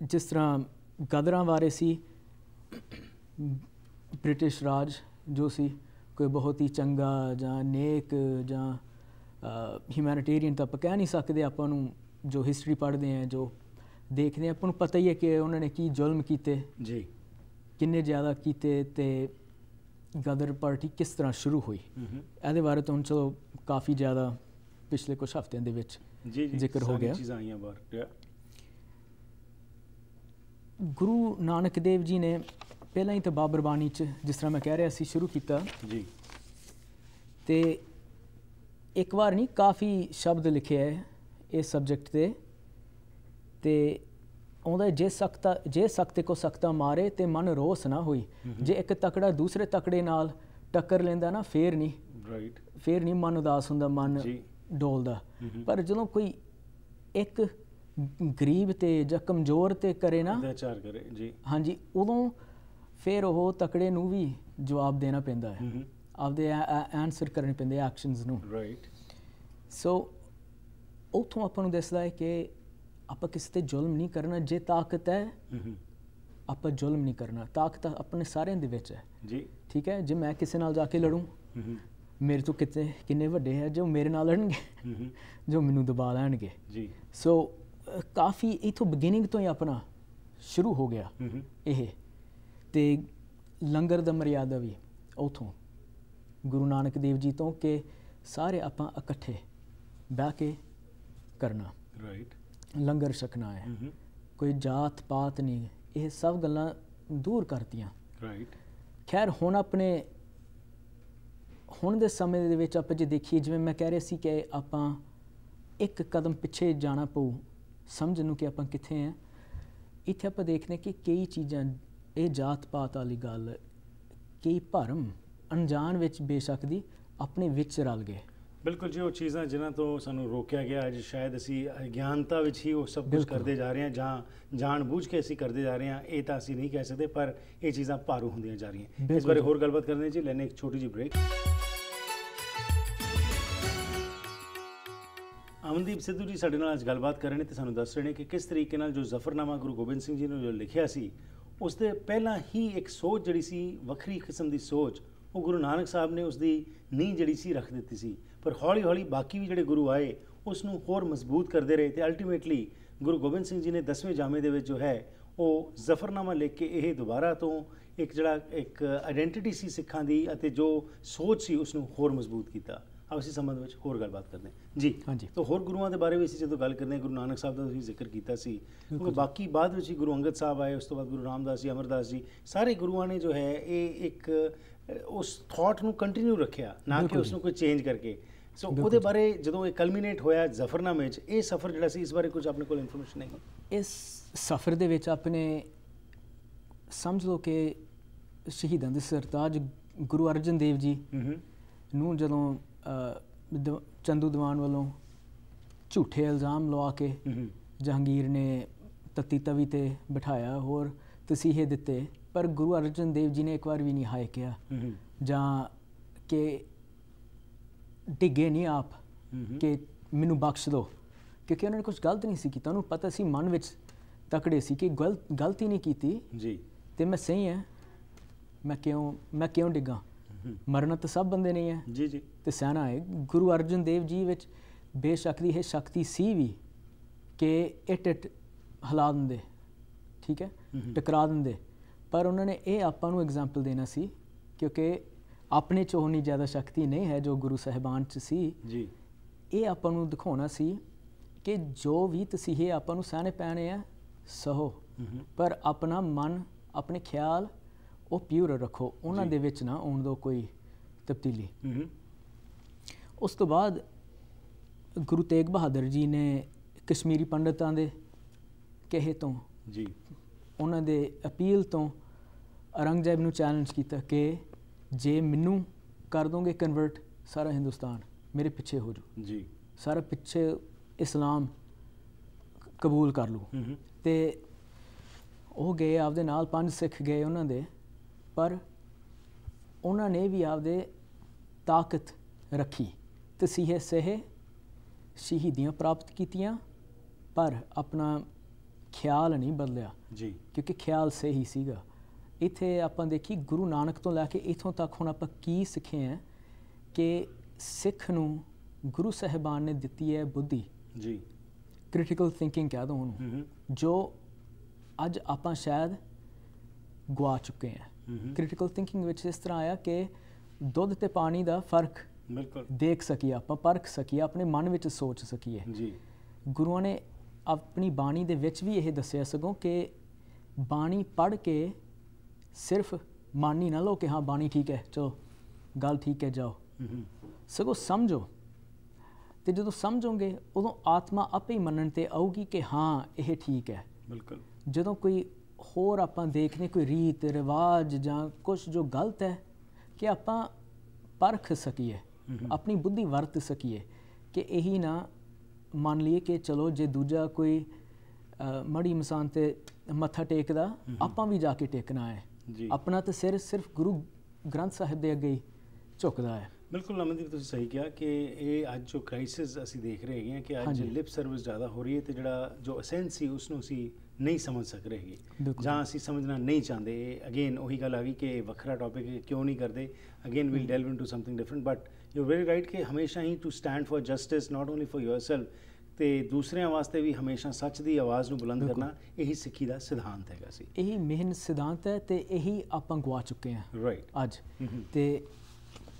S2: ਜਿਸ ਤਰ੍ਹਾਂ ਗਦਰਾਂ ਬਾਰੇ ਸੀ ਬ੍ਰਿਟਿਸ਼ ਰਾਜ ਜੋ ਸੀ ਕੋਈ ਬਹੁਤ ਹੀ ਚੰਗਾ ਜਾਂ ਨੇਕ ਜਾਂ ਹਿਊਮੈਨਿਟੇਰੀਅਨ ਤਾਂ ਆਪਾਂ ਕਹਿ ਨਹੀਂ ਸਕਦੇ ਆਪਾਂ ਨੂੰ ਜੋ ਹਿਸਟਰੀ ਪੜ੍ਹਦੇ ਆ ਜੋ ਦੇਖਦੇ ਆਂ ਆਪਾਂ ਨੂੰ ਪਤਾ ਹੀ ਹੈ ਕਿ ਉਹਨਾਂ ਨੇ ਕੀ ਜ਼ੁਲਮ ਕੀਤੇ ਜੀ ਕਿੰਨੇ ਜ਼ਿਆਦਾ ਕੀਤੇ ਤੇ ਗਦਰ ਪਾਰਟੀ ਕਿਸ ਤਰ੍ਹਾਂ ਸ਼ੁਰੂ ਹੋਈ ਇਹਦੇ ਬਾਰੇ ਤਾਂ ਹੁਣ ਚਲੋ ਕਾਫੀ ਜ਼ਿਆਦਾ ਪਿਛਲੇ ਕੁਝ ਹਫ਼ਤਿਆਂ ਦੇ ਵਿੱਚ ਜ਼ਿਕਰ ਹੋ ਗਿਆ ਚੀਜ਼ਾਂ ਆਈਆਂ ਗੁਰੂ ਨਾਨਕ ਦੇਵ ਜੀ ਨੇ ਪਹਿਲਾਂ ਹੀ ਤਾਂ ਬਾਣੀ ਚ ਜਿਸ ਤਰ੍ਹਾਂ ਮੈਂ ਕਹਿ ਰਿਹਾ ਸੀ ਸ਼ੁਰੂ ਕੀਤਾ ਜੀ ਤੇ ਇੱਕ ਵਾਰ ਨਹੀਂ ਕਾਫੀ ਸ਼ਬਦ ਲਿਖਿਆ ਹੈ ਇਸ ਸਬਜੈਕਟ ਤੇ ਤੇ ਉਹਦਾ ਜੇ ਸਖਤਾ ਜੇ ਸਖਤੇ ਕੋ ਸਖਤਾ ਮਾਰੇ ਤੇ ਮਨ ਰੋਸ ਨਾ ਹੋਈ ਜੇ ਇੱਕ ਤਕੜਾ ਦੂਸਰੇ ਤਕੜੇ ਨਾਲ ਟੱਕਰ ਲੈਂਦਾ ਨਾ ਫੇਰ ਨਹੀਂ ਰਾਈਟ ਫੇਰ ਨਹੀਂ ਮਨ ਉਦਾਸ ਹੁੰਦਾ ਮਨ ਡੋਲਦਾ ਪਰ ਜਦੋਂ ਕੋਈ ਇੱਕ ਗਰੀਬ ਤੇ ਜਾਂ ਕਮਜ਼ੋਰ ਤੇ ਕਰੇ ਨਾ
S3: ਵਿਚਾਰ ਕਰੇ ਜੀ
S2: ਹਾਂਜੀ ਉਦੋਂ ਫਿਰ ਉਹ ਤਕੜੇ ਨੂੰ ਵੀ ਜਵਾਬ ਦੇਣਾ ਪੈਂਦਾ ਹੈ ਆਪਦੇ ਆਨਸਰ ਕਰਨੇ ਪੈਂਦੇ ਐਕਸ਼ਨਸ ਨੂੰ ਰਾਈਟ ਸੋ ਉਥੋਂ ਆਪਾਂ ਨੂੰ ਦੱਸਦਾ ਹੈ ਕਿ ਆਪਾਂ ਕਿਸੇ ਤੇ ਜ਼ੁਲਮ ਨਹੀਂ ਕਰਨਾ ਜੇ ਤਾਕਤ ਹੈ ਆਪਾਂ ਜ਼ੁਲਮ ਨਹੀਂ ਕਰਨਾ ਤਾਕਤ ਆਪਣੇ ਸਾਰਿਆਂ ਦੇ ਵਿੱਚ ਹੈ ਜੀ ਠੀਕ ਹੈ ਜੇ ਮੈਂ ਕਿਸੇ ਨਾਲ ਜਾ ਕੇ ਲੜੂੰ ਮੇਰੇ ਤੋਂ ਕਿਤੇ ਕਿੰਨੇ ਵੱਡੇ ਹੈ ਜੋ ਮੇਰੇ ਨਾਲ ਲੜਨਗੇ ਜੋ ਮੈਨੂੰ ਦਬਾ ਲੈਣਗੇ ਜੀ ਸੋ ਕਾਫੀ ਇਥੋਂ ਬਿਗਿਨਿੰਗ ਤੋਂ ਹੀ ਆਪਣਾ ਸ਼ੁਰੂ ਹੋ ਗਿਆ ਇਹ ਤੇ ਲੰਗਰ ਦਾ ਮਰਿਆਦਾ ਵੀ ਉਥੋਂ ਗੁਰੂ ਨਾਨਕ ਦੇਵ ਜੀ ਤੋਂ ਕਿ ਸਾਰੇ ਆਪਾਂ ਇਕੱਠੇ ਬਹਿ ਕੇ ਕਰਨਾ ਰਾਈਟ ਲੰਗਰ ਛਕਣਾ ਹੈ ਕੋਈ ਜਾਤ ਪਾਤ ਨਹੀਂ ਇਹ ਸਭ ਗੱਲਾਂ ਦੂਰ ਕਰਤੀਆਂ ਰਾਈਟ ਖੈਰ ਹੁਣ ਆਪਣੇ ਹੁਣ ਦੇ ਸਮੇਂ ਦੇ ਵਿੱਚ ਆਪਾਂ ਜੇ ਦੇਖੀਏ ਜਿਵੇਂ ਮੈਂ ਕਹਿ ਰਿਹਾ ਸੀ ਕਿ ਆਪਾਂ ਇੱਕ ਕਦਮ ਪਿੱਛੇ ਜਾਣਾ ਪਊ ਸਮਝਣ ਨੂੰ ਕਿ ਆਪਾਂ ਕਿੱਥੇ ਆ ਇੱਥੇ ਆਪਾਂ ਦੇਖਨੇ ਕਿ ਕਈ ਚੀਜ਼ਾਂ ਇਹ ਜਾਤ ਪਾਤ ਵਾਲੀ ਗੱਲ ਕਿ ਭਰਮ ਅਣਜਾਣ ਵਿੱਚ ਬੇਸ਼ੱਕ ਦੀ ਆਪਣੇ ਵਿੱਚ ਰਲ ਗਏ
S1: ਬਿਲਕੁਲ ਜੀ ਉਹ ਚੀਜ਼ਾਂ ਜਿਨ੍ਹਾਂ ਤੋਂ ਸਾਨੂੰ ਰੋਕਿਆ ਗਿਆ ਅੱਜ ਸ਼ਾਇਦ ਅਸੀਂ ਅਗਿਆਨਤਾ ਵਿੱਚ ਹੀ ਉਹ ਸਭ ਕੁਝ ਕਰਦੇ ਜਾ ਰਹੇ ਹਾਂ ਜਾਂ ਜਾਣ ਬੁੱਝ ਕੇ ਅਸੀਂ ਕਰਦੇ ਜਾ ਰਹੇ ਹਾਂ ਇਹ ਤਾਂ ਅਸੀਂ ਨਹੀਂ ਕਹਿ ਸਕਦੇ ਪਰ ਇਹ ਚੀਜ਼ਾਂ ਭਾਰੂ ਹੁੰਦੀਆਂ ਜਾ ਰਹੀਆਂ ਇਸ ਬਾਰੇ ਹੋਰ ਗੱਲਬਾਤ ਕਰਦੇ ਜੀ ਲੈਣੇ ਇੱਕ ਛੋਟੀ ਜੀ ਬ੍ਰੇਕ ਅਮਨਦੀਪ ਸਿੱਧੂ ਜੀ ਸਾਡੇ ਨਾਲ ਅੱਜ ਗੱਲਬਾਤ ਕਰ ਰਹੇ ਨੇ ਤੇ ਸਾਨੂੰ ਦੱਸ ਰਹੇ ਨੇ ਕਿ ਕਿਸ ਤਰੀਕੇ ਨਾਲ ਜੋ ਜ਼ਫਰਨਾਮਾ ਗੁਰੂ ਗੋਬਿੰਦ ਸਿੰਘ ਜੀ ਨੇ ਜੋ ਲਿਖਿਆ ਸੀ ਉਸ ਦੇ ਪਹਿਲਾਂ ਹੀ ਇੱਕ ਸੋਚ ਜਿਹੜੀ ਸੀ ਵੱਖਰੀ ਕਿਸਮ ਦੀ ਸੋਚ ਉਹ ਗੁਰੂ ਨਾਨਕ ਸਾਹਿਬ ਨੇ ਉਸ ਦੀ ਨੀਂਹ ਜਿਹੜੀ ਸੀ ਰੱਖ ਦਿੱਤੀ ਸੀ ਪਰ ਹੌਲੀ-ਹੌਲੀ ਬਾਕੀ ਵੀ ਜਿਹੜੇ ਗੁਰੂ ਆਏ ਉਸ ਨੂੰ ਹੋਰ ਮਜ਼ਬੂਤ ਕਰਦੇ ਰਹੇ ਤੇ ਅਲਟੀਮੇਟਲੀ ਗੁਰੂ ਗੋਬਿੰਦ ਸਿੰਘ ਜੀ ਨੇ 10ਵੇਂ ਜਾਮੇ ਦੇ ਵਿੱਚ ਜੋ ਹੈ ਉਹ ਜ਼ਫਰਨਾਮਾ ਲਿਖ ਕੇ ਇਹ ਦੁਬਾਰਾ ਤੋਂ ਇੱਕ ਜਿਹੜਾ ਇੱਕ ਆਇਡੈਂਟੀਟੀ ਸੀ ਸਿੱਖਾਂ ਦੀ ਅਤੇ ਜੋ ਸੋਚ ਸੀ ਉਸ ਨੂੰ ਹੋਰ ਮਜ਼ਬੂਤ ਕੀਤਾ ਆਓ ਅਸੀਂ ਸੰਬੰਧ ਵਿੱਚ ਹੋਰ ਗੱਲਬਾਤ ਕਰਦੇ ਹਾਂ ਜੀ ਹਾਂਜੀ ਤਾਂ ਹੋਰ ਗੁਰੂਆਂ ਦੇ ਬਾਰੇ ਵੀ ਅਸੀਂ ਜਦੋਂ ਗੱਲ ਕਰਦੇ ਹਾਂ ਗੁਰੂ ਨਾਨਕ ਸਾਹਿਬ ਦਾ ਤੁਸੀਂ ਜ਼ਿਕਰ ਕੀਤਾ ਸੀ ਕਿਉਂਕਿ ਬਾਕੀ ਬਾਅਦ ਵਿੱਚ ਹੀ ਗੁਰੂ ਅੰਗਦ ਸਾਹਿਬ ਆਏ ਉਸ ਤੋਂ ਬਾਅਦ ਗੁਰੂ ਰਾਮਦਾਸ ਜੀ ਅਮਰਦਾਸ ਜੀ ਸਾਰੇ ਗੁਰੂਆਂ ਨੇ ਜੋ ਹੈ ਇਹ ਇੱਕ ਉਸ ਥਾਟ ਨੂੰ ਕੰਟੀਨਿਊ ਰੱਖਿਆ ਨਾ ਕਿ ਉਸ ਨੂੰ ਕੋਈ ਚੇਂਜ ਕਰਕੇ ਸੋ ਉਹਦੇ ਬਾਰੇ ਜਦੋਂ ਇਹ ਕਲਮੀਨੇਟ ਹੋਇਆ ਜ਼ਫਰਨਾਮੇ 'ਚ ਇਹ ਸਫ਼ਰ ਜਿਹੜਾ ਸੀ ਇਸ ਬਾਰੇ ਕੁਝ ਆਪਣੇ ਕੋਲ ਇਨਫੋਰਮੇਸ਼ਨ ਹੈ ਇਸ
S2: ਸਫ਼ਰ ਦੇ ਵਿੱਚ ਆਪਣੇ ਸਮਝ ਲਓ ਕਿ ਸ਼ਹੀਦਾਂ ਦੇ ਸਰਤਾਜ ਗੁਰੂ ਅਰਜਨ ਦੇਵ ਜੀ ਨੂੰ ਜਦੋਂ ਚੰਦੂ ਦੀਵਾਨ ਵੱਲੋਂ ਝੂਠੇ ਇਲਜ਼ਾਮ ਲਵਾ ਕੇ ਜਹਾਂਗੀਰ ਨੇ ਤਤੀ ਤਵੀ ਤੇ ਬਿਠਾਇਆ ਹੋਰ ਤਸੀਹੇ ਦਿੱਤੇ ਪਰ ਗੁਰੂ ਅਰਜਨ ਦੇਵ ਜੀ ਨੇ ਇੱਕ ਵਾਰ ਵੀ ਨਹੀਂ ਹਾਇ ਕਿਹਾ ਜਾਂ ਕਿ ਡਿੱਗੇ ਨਹੀਂ ਆਪ ਕਿ ਮੈਨੂੰ ਬਖਸ਼ ਦਿਓ ਕਿਉਂਕਿ ਉਹਨਾਂ ਨੇ ਕੁਝ ਗਲਤ ਨਹੀਂ ਸੀ ਕੀਤਾ ਉਹਨੂੰ ਪਤਾ ਸੀ ਮਨ ਵਿੱਚ ਤਕੜੇ ਸੀ ਕਿ ਗਲਤ ਗਲਤੀ ਨਹੀਂ ਕੀਤੀ ਜੀ ਤੇ ਮੈਂ ਸਹੀ ਹਾਂ ਮੈਂ ਕਿਉਂ ਮੈਂ ਕਿਉਂ ਡਿੱਗਾ ਮਰਨਾ ਤਾਂ ਸਭ ਬੰਦੇ ਨੇ ਹੀ ਹੈ ਜੀ ਜੀ ਤੇ ਸਿਆਣਾ ਹੈ ਗੁਰੂ ਅਰਜਨ ਦੇਵ ਜੀ ਵਿੱਚ ਬੇਸ਼ੱਕ ਦੀ ਇਹ ਸ਼ਕਤੀ ਸੀ ਵੀ ਕਿ ਇਟ ਇਟ ਹਲਾ ਦਿੰਦੇ ਠੀਕ ਹੈ ਟਕਰਾ ਦਿੰਦੇ ਪਰ ਉਹਨਾਂ ਨੇ ਇਹ ਆਪਾਂ ਨੂੰ ਐਗਜ਼ਾਮਪਲ ਦੇਣਾ ਸੀ ਕਿਉਂਕਿ ਆਪਣੇ ਚ ਹੋਣੀ ਜ਼ਿਆਦਾ ਸ਼ਕਤੀ ਨਹੀਂ ਹੈ ਜੋ ਗੁਰੂ ਸਹਿਬਾਨ ਚ ਸੀ ਜੀ ਇਹ ਆਪਾਂ ਨੂੰ ਦਿਖਾਉਣਾ ਸੀ ਕਿ ਜੋ ਵੀ ਤਸੀਹੇ ਆਪਾਂ ਨੂੰ ਸਹਨੇ ਪੈਣੇ ਆ ਸਹੋ ਪਰ ਆਪਣਾ ਮਨ ਆਪਣੇ ਖਿਆਲ ਉਹ ਪਿਓਰ ਰੱਖੋ ਉਹਨਾਂ ਦੇ ਵਿੱਚ ਨਾ ਆਉਣ ਦੋ ਕੋਈ ਤਬਦੀਲੀ ਉਸ ਤੋਂ ਬਾਅਦ ਗੁਰੂ ਤੇਗ ਬਹਾਦਰ ਜੀ ਨੇ ਕਸ਼ਮੀਰੀ ਪੰਡਤਾਂ ਦੇ ਕਹੇ ਤੋਂ ਜੀ ਉਹਨਾਂ ਦੇ ਅਪੀਲ ਤੋਂ ਔਰੰਗਜ਼ੇਬ ਨੂੰ ਚੈਲੰਜ ਕੀਤਾ ਕਿ ਜੇ ਮੈਨੂੰ ਕਰ ਦੋਗੇ ਕਨਵਰਟ ਸਾਰਾ ਹਿੰਦੁਸਤਾਨ ਮੇਰੇ ਪਿੱਛੇ ਹੋ ਜਾ ਜੀ ਸਾਰਾ ਪਿੱਛੇ ਇਸਲਾਮ ਕਬੂਲ ਕਰ ਲਓ ਤੇ ਉਹ ਗਏ ਆਪਦੇ ਨਾਲ ਪੰਜ ਸਿੱਖ ਗਏ ਉਹਨਾਂ ਦੇ ਪਰ ਉਹਨਾਂ ਨੇ ਵੀ ਆਪਦੇ ਤਾਕਤ ਰੱਖੀ ਤਸੀਹੇ ਸਹਿ ਸ਼ਹੀਦੀਆਂ ਪ੍ਰਾਪਤ ਕੀਤੀਆਂ ਪਰ ਆਪਣਾ ਖਿਆਲ ਨਹੀਂ ਬਦਲਿਆ ਜੀ ਕਿਉਂਕਿ ਖਿਆਲ ਸਹੀ ਸੀਗਾ ਇੱਥੇ ਆਪਾਂ ਦੇਖੀ ਗੁਰੂ ਨਾਨਕ ਤੋਂ ਲੈ ਕੇ ਇਥੋਂ ਤੱਕ ਹੁਣ ਆਪਾਂ ਕੀ ਸਿੱਖੇ ਆ ਕਿ ਸਿੱਖ ਨੂੰ ਗੁਰੂ ਸਹਿਬਾਨ ਨੇ ਦਿੱਤੀ ਹੈ ਬੁੱਧੀ ਜੀ ਕ੍ਰਿਟੀਕਲ ਥਿੰਕਿੰਗ ਕਹਿ ਦੋ ਉਹਨੂੰ ਜੋ ਅੱਜ ਆਪਾਂ ਸ਼ਾਇਦ ਗਵਾ ਚੁੱਕੇ ਆ ਕ੍ਰਿਟੀਕਲ ਥਿੰਕਿੰਗ ਵਿੱਚ ਇਸ ਤਰ੍ਹਾਂ ਆਇਆ ਕਿ ਦੁੱਧ ਤੇ ਪਾਣੀ ਦਾ ਫਰਕ ਬਿਲਕੁਲ ਦੇਖ ਸਕੀਏ ਆਪਾਂ ਪਰਖ ਸਕੀਏ ਆਪਣੇ ਮਨ ਵਿੱਚ ਸੋਚ ਸਕੀਏ ਜੀ ਗੁਰੂਆਂ ਨੇ ਆਪਣੀ ਬਾਣੀ ਦੇ ਵਿੱਚ ਵੀ ਇਹ ਦੱਸਿਆ ਸਗੋਂ ਕਿ ਬਾਣੀ ਪੜ੍ਹ ਕੇ ਸਿਰਫ ਹੀ ਨਾ ਲਓ ਕਿ ਹਾਂ ਬਾਣੀ ਠੀਕ ਹੈ ਚੋ ਗੱਲ ਠੀਕ ਹੈ ਜਾਓ ਸਗੋਂ ਸਮਝੋ ਤੇ ਜਦੋਂ ਸਮਝੋਗੇ ਉਦੋਂ ਆਤਮਾ ਆਪੇ ਹੀ ਮੰਨਣ ਤੇ ਆਊਗੀ ਕਿ ਹਾਂ ਇਹ ਠੀਕ ਹੈ ਬਿਲਕੁਲ ਜਦੋਂ ਕੋਈ ਹੋਰ ਆਪਾਂ ਦੇਖਨੇ ਕੋਈ ਰੀਤ ਰਿਵਾਜ ਜਾਂ ਕੁਝ ਜੋ ਗਲਤ ਹੈ ਕਿ ਆਪਾਂ ਪਰਖ ਸਕੀਏ ਆਪਣੀ ਬੁੱਧੀ ਵਰਤ ਸਕੀਏ ਕਿ ਇਹੀ ਨਾ ਮੰਨ ਲਈਏ ਕਿ ਚਲੋ ਜੇ ਦੂਜਾ ਕੋਈ ਮੜੀ ਇਨਸਾਨ ਤੇ ਮੱਥਾ ਟੇਕਦਾ ਆਪਾਂ ਵੀ ਜਾ ਕੇ ਟੇਕਣਾ ਹੈ ਆਪਣਾ ਤਾਂ ਸਿਰ ਸਿਰਫ ਗੁਰੂ ਗ੍ਰੰਥ ਸਾਹਿਬ ਦੇ ਅੱਗੇ ਝੁਕਦਾ ਹੈ
S1: ਬਿਲਕੁਲ ਅਮਨਦੀਪ ਤੁਸੀਂ ਸਹੀ ਕਿਹਾ ਕਿ ਇਹ ਅੱਜ ਜੋ ਕ੍ਰਾਈਸਿਸ ਅਸੀਂ ਦੇਖ ਰਹੇ ਹਾਂ ਕਿ ਅੱਜ ਲਿਪ ਸਰਵਿਸ ਜ਼ਿਆਦਾ ਹੋ ਰਹੀ ਹੈ ਤੇ ਜਿਹੜਾ ਜੋ ਅਸੈਂਸ ਸੀ ਉਸ ਨੂੰ ਅਸੀਂ ਨਹੀਂ ਸਮਝ ਸਕ ਰਹੇਗੇ ਜਾਂ ਅਸੀਂ ਸਮਝਣਾ ਨਹੀਂ ਚਾਹੁੰਦੇ ਅਗੇਨ ਉਹੀ ਗੱਲ ਆ ਗਈ ਕਿ ਵੱਖਰਾ ਟੌਪਿਕ ਕਿਉਂ ਨਹੀਂ ਕਰਦੇ again we'll delve into something different but you very right ਕਿ ਹਮੇਸ਼ਾ ਹੀ to stand for justice not only for yourself ਤੇ ਦੂਸਰਿਆਂ ਵਾਸਤੇ ਵੀ ਹਮੇਸ਼ਾ ਸੱਚ ਦੀ ਆਵਾਜ਼ ਨੂੰ ਬੁਲੰਦ ਕਰਨਾ ਇਹੀ ਸਿੱਖੀ ਦਾ ਸਿਧਾਂਤ ਹੈਗਾ ਸੀ
S2: ਇਹੀ ਮਿਹਨ ਸਿਧਾਂਤ ਹੈ ਤੇ ਇਹੀ ਆਪਾਂ ਗਵਾ ਚੁੱਕੇ ਹਾਂ ਰਾਈਟ ਅੱਜ ਤੇ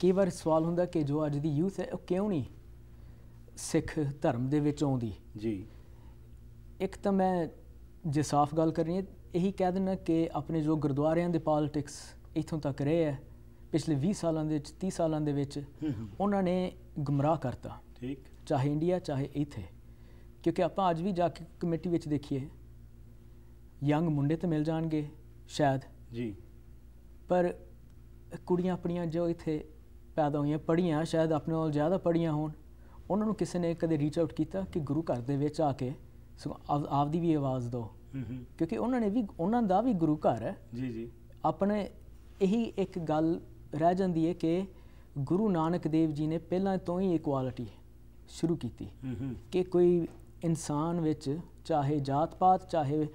S2: ਕਈ ਵਾਰ ਸਵਾਲ ਹੁੰਦਾ ਕਿ ਜੋ ਅੱਜ ਦੀ ਯੂਥ ਹੈ ਉਹ ਕਿਉਂ ਨਹੀਂ ਸਿੱਖ ਧਰਮ ਦੇ ਵਿੱਚ ਆਉਂਦੀ ਜੀ ਇੱਕ ਤਾਂ ਮੈਂ ਜੇ ਸਾਫ਼ ਗੱਲ ਕਰਨੀ ਹੈ ਇਹੀ ਕਹਿ ਦਿੰਨਾ ਕਿ ਆਪਣੇ ਜੋ ਗੁਰਦੁਆਰਿਆਂ ਦੇ ਪੋਲਿਟਿਕਸ ਇਥੋਂ ਤੱਕ ਰਹੇ ਹੈ ਪਿਛਲੇ 20 ਸਾਲਾਂ ਦੇ ਵਿੱਚ 30 ਸਾਲਾਂ ਦੇ ਵਿੱਚ ਉਹਨਾਂ ਨੇ ਗਮਰਾਹ ਕਰਤਾ ਠੀਕ ਚਾਹੇ ਇੰਡੀਆ ਚਾਹੇ ਇਥੇ ਕਿਉਂਕਿ ਆਪਾਂ ਅੱਜ ਵੀ ਜਾ ਕੇ ਕਮੇਟੀ ਵਿੱਚ ਦੇਖੀਏ ਯੰਗ ਮੁੰਡੇ ਤਾਂ ਮਿਲ ਜਾਣਗੇ ਸ਼ਾਇਦ ਜੀ ਪਰ ਕੁੜੀਆਂ ਆਪਣੀਆਂ ਜੋ ਇਥੇ ਪੈਦਾ ਹੋਈਆਂ ਪੜੀਆਂ ਸ਼ਾਇਦ ਆਪਣੇ ਨਾਲ ਜ਼ਿਆਦਾ ਪੜੀਆਂ ਹੋਣ ਉਹਨਾਂ ਨੂੰ ਕਿਸੇ ਨੇ ਕਦੇ ਰੀਚ ਆਊਟ ਕੀਤਾ ਕਿ ਗੁਰੂ ਘਰ ਦੇ ਵਿੱਚ ਆ ਕੇ ਆਪਦੀ ਵੀ ਆਵਾਜ਼ ਦਿਓ ਕਿਉਂਕਿ ਉਹਨਾਂ ਨੇ ਵੀ ਉਹਨਾਂ ਦਾ ਵੀ ਗੁਰੂ ਘਰ ਹੈ ਜੀ ਜੀ ਆਪਣੇ ਇਹੀ ਇੱਕ ਗੱਲ ਰਹਿ ਜਾਂਦੀ ਹੈ ਕਿ ਗੁਰੂ ਨਾਨਕ ਦੇਵ ਜੀ ਨੇ ਪਹਿਲਾਂ ਤੋਂ ਹੀ ਇਕੁਆਲਿਟੀ ਸ਼ੁਰੂ ਕੀਤੀ ਕਿ ਕੋਈ ਇਨਸਾਨ ਵਿੱਚ ਚਾਹੇ ਜਾਤ ਪਾਤ ਚਾਹੇ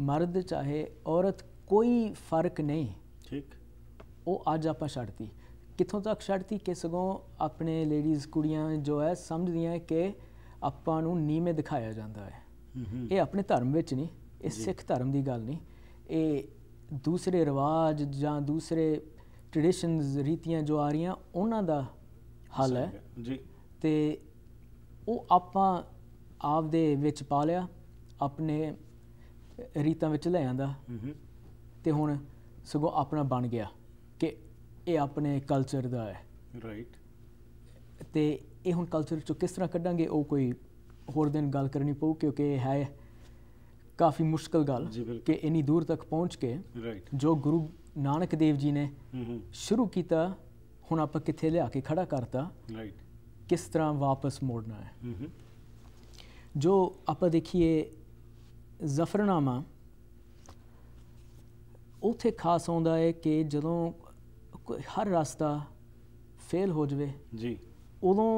S2: ਮਰਦ ਚਾਹੇ ਔਰਤ ਕੋਈ ਫਰਕ ਨਹੀਂ ਠੀਕ ਉਹ ਅੱਜ ਆਪਾਂ ਛੱਡਤੀ ਕਿੱਥੋਂ ਤੱਕ ਛੱਡਤੀ ਕਿ ਸਗੋਂ ਆਪਣੇ ਲੇਡੀਜ਼ ਕੁੜੀਆਂ ਜੋ ਹੈ ਸਮਝਦੀਆਂ ਕਿ ਆਪਾਂ ਨੂੰ ਨੀਵੇਂ ਦਿਖਾਇਆ ਜਾਂਦਾ ਹੈ ਇਹ ਆਪਣੇ ਧਰਮ ਵਿੱਚ ਨਹੀਂ ਇਹ ਸਿੱਖ ਧਰਮ ਦੀ ਗੱਲ ਨਹੀਂ ਇਹ ਦੂਸਰੇ ਰਿਵਾਜ ਜਾਂ ਦੂਸਰੇ ਟ੍ਰੈਡੀਸ਼ਨਸ ਰੀਤੀਆਂ ਜੋ ਆ ਰਹੀਆਂ ਉਹਨਾਂ ਦਾ ਹੱਲ ਹੈ ਜੀ ਤੇ ਉਹ ਆਪਾਂ ਆਪ ਦੇ ਵਿੱਚ ਪਾ ਲਿਆ ਆਪਣੇ ਰੀਤਾਂ ਵਿੱਚ ਲੈ ਆਂਦਾ ਤੇ ਹੁਣ ਸਗੋਂ ਆਪਣਾ ਬਣ ਗਿਆ ਇਹ ਆਪਣੇ ਕਲਚਰ ਦਾ ਹੈ ਰਾਈਟ ਤੇ ਇਹ ਹੁਣ ਕਲਚਰ ਚੋਂ ਕਿਸ ਤਰ੍ਹਾਂ ਕੱਢਾਂਗੇ ਉਹ ਕੋਈ ਹੋਰ ਦਿਨ ਗੱਲ ਕਰਨੀ ਪਊ ਕਿਉਂਕਿ ਇਹ ਹੈ ਕਾਫੀ ਮੁਸ਼ਕਲ ਗੱਲ ਕਿ ਇਨੀ ਦੂਰ ਤੱਕ ਪਹੁੰਚ ਕੇ ਜੋ ਗੁਰੂ ਨਾਨਕ ਦੇਵ ਜੀ ਨੇ ਸ਼ੁਰੂ ਕੀਤਾ ਹੁਣ ਆਪਾਂ ਕਿੱਥੇ ਲਿਆ ਕੇ ਖੜਾ ਕਰਤਾ ਰਾਈਟ ਕਿਸ ਤਰ੍ਹਾਂ ਵਾਪਸ ਮੋੜਨਾ ਹੈ ਜੋ ਆਪਾਂ ਦੇਖੀਏ ਜ਼ਫਰਨਾਮਾ ਉਥੇ ਖਾਸ ਆਉਂਦਾ ਹੈ ਕਿ ਜਦੋਂ ਹਰ ਰਸਤਾ ਫੇਲ ਹੋ ਜਵੇ ਜੀ ਉਦੋਂ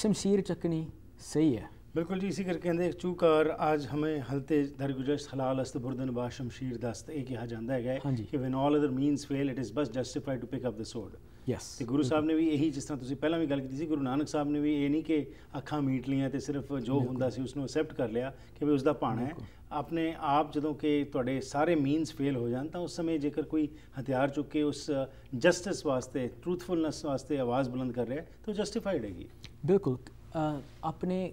S2: ਸ਼ਮਸ਼ੀਰ ਚੱਕਣੀ ਸਹੀ ਹੈ
S1: ਬਿਲਕੁਲ ਜੀ ਇਸੇ ਕਰਕੇ ਕਹਿੰਦੇ ਚੂਕਰ ਅੱਜ ਹਮੇ ਹਲਤੇ ਦਰਗੁਜਸ ਹਲਾਲ ਅਸਤ ਬੁਰਦਨ ਬਾ ਸ਼ਮਸ਼ੀਰ ਦਸਤ ਇਹ ਕਿਹਾ ਜਾਂਦਾ ਹੈਗਾ ਕਿ when all other means fail it is ਬਸ justified to pick up the sword yes ਤੇ ਗੁਰੂ ਸਾਹਿਬ ਨੇ ਵੀ ਇਹੀ ਜਿਸ ਤਰ੍ਹਾਂ ਤੁਸੀਂ ਪਹਿਲਾਂ ਵੀ ਗੱਲ ਕੀਤੀ ਸੀ ਗੁਰੂ ਨਾਨਕ ਸਾਹਿਬ ਨੇ ਵੀ ਇਹ ਨਹੀਂ ਕਿ ਅੱਖਾਂ ਮੀਟ ਲੀਆਂ ਤੇ ਸਿਰਫ ਜੋ ਹੁੰਦਾ ਸੀ ਉਸ ਨੂੰ ਅਸੈਪਟ ਕਰ ਲਿਆ ਕਿ ਵੀ ਉਸ ਦਾ ਭਾਣਾ ਹੈ ਆਪਣੇ ਆਪ ਜਦੋਂ ਕਿ ਤੁਹਾਡੇ ਸਾਰੇ ਮੀਨਸ ਫੇਲ ਹੋ ਜਾਣ ਤਾਂ ਉਸ ਸਮੇਂ ਜੇਕਰ ਕੋਈ ਹਥਿਆਰ ਚੁੱਕ ਕੇ ਉਸ ਜਸਟਿਸ ਵਾਸਤੇ ਟਰੂਥਫੁਲਨੈਸ ਵਾਸਤੇ ਆਵਾਜ਼ ਬੁਲੰਦ ਕਰ ਰਿਹਾ ਤਾਂ ਜਸਟੀਫਾਈਡ ਹੈਗੀ
S2: ਬਿਲਕੁਲ ਆਪਣੇ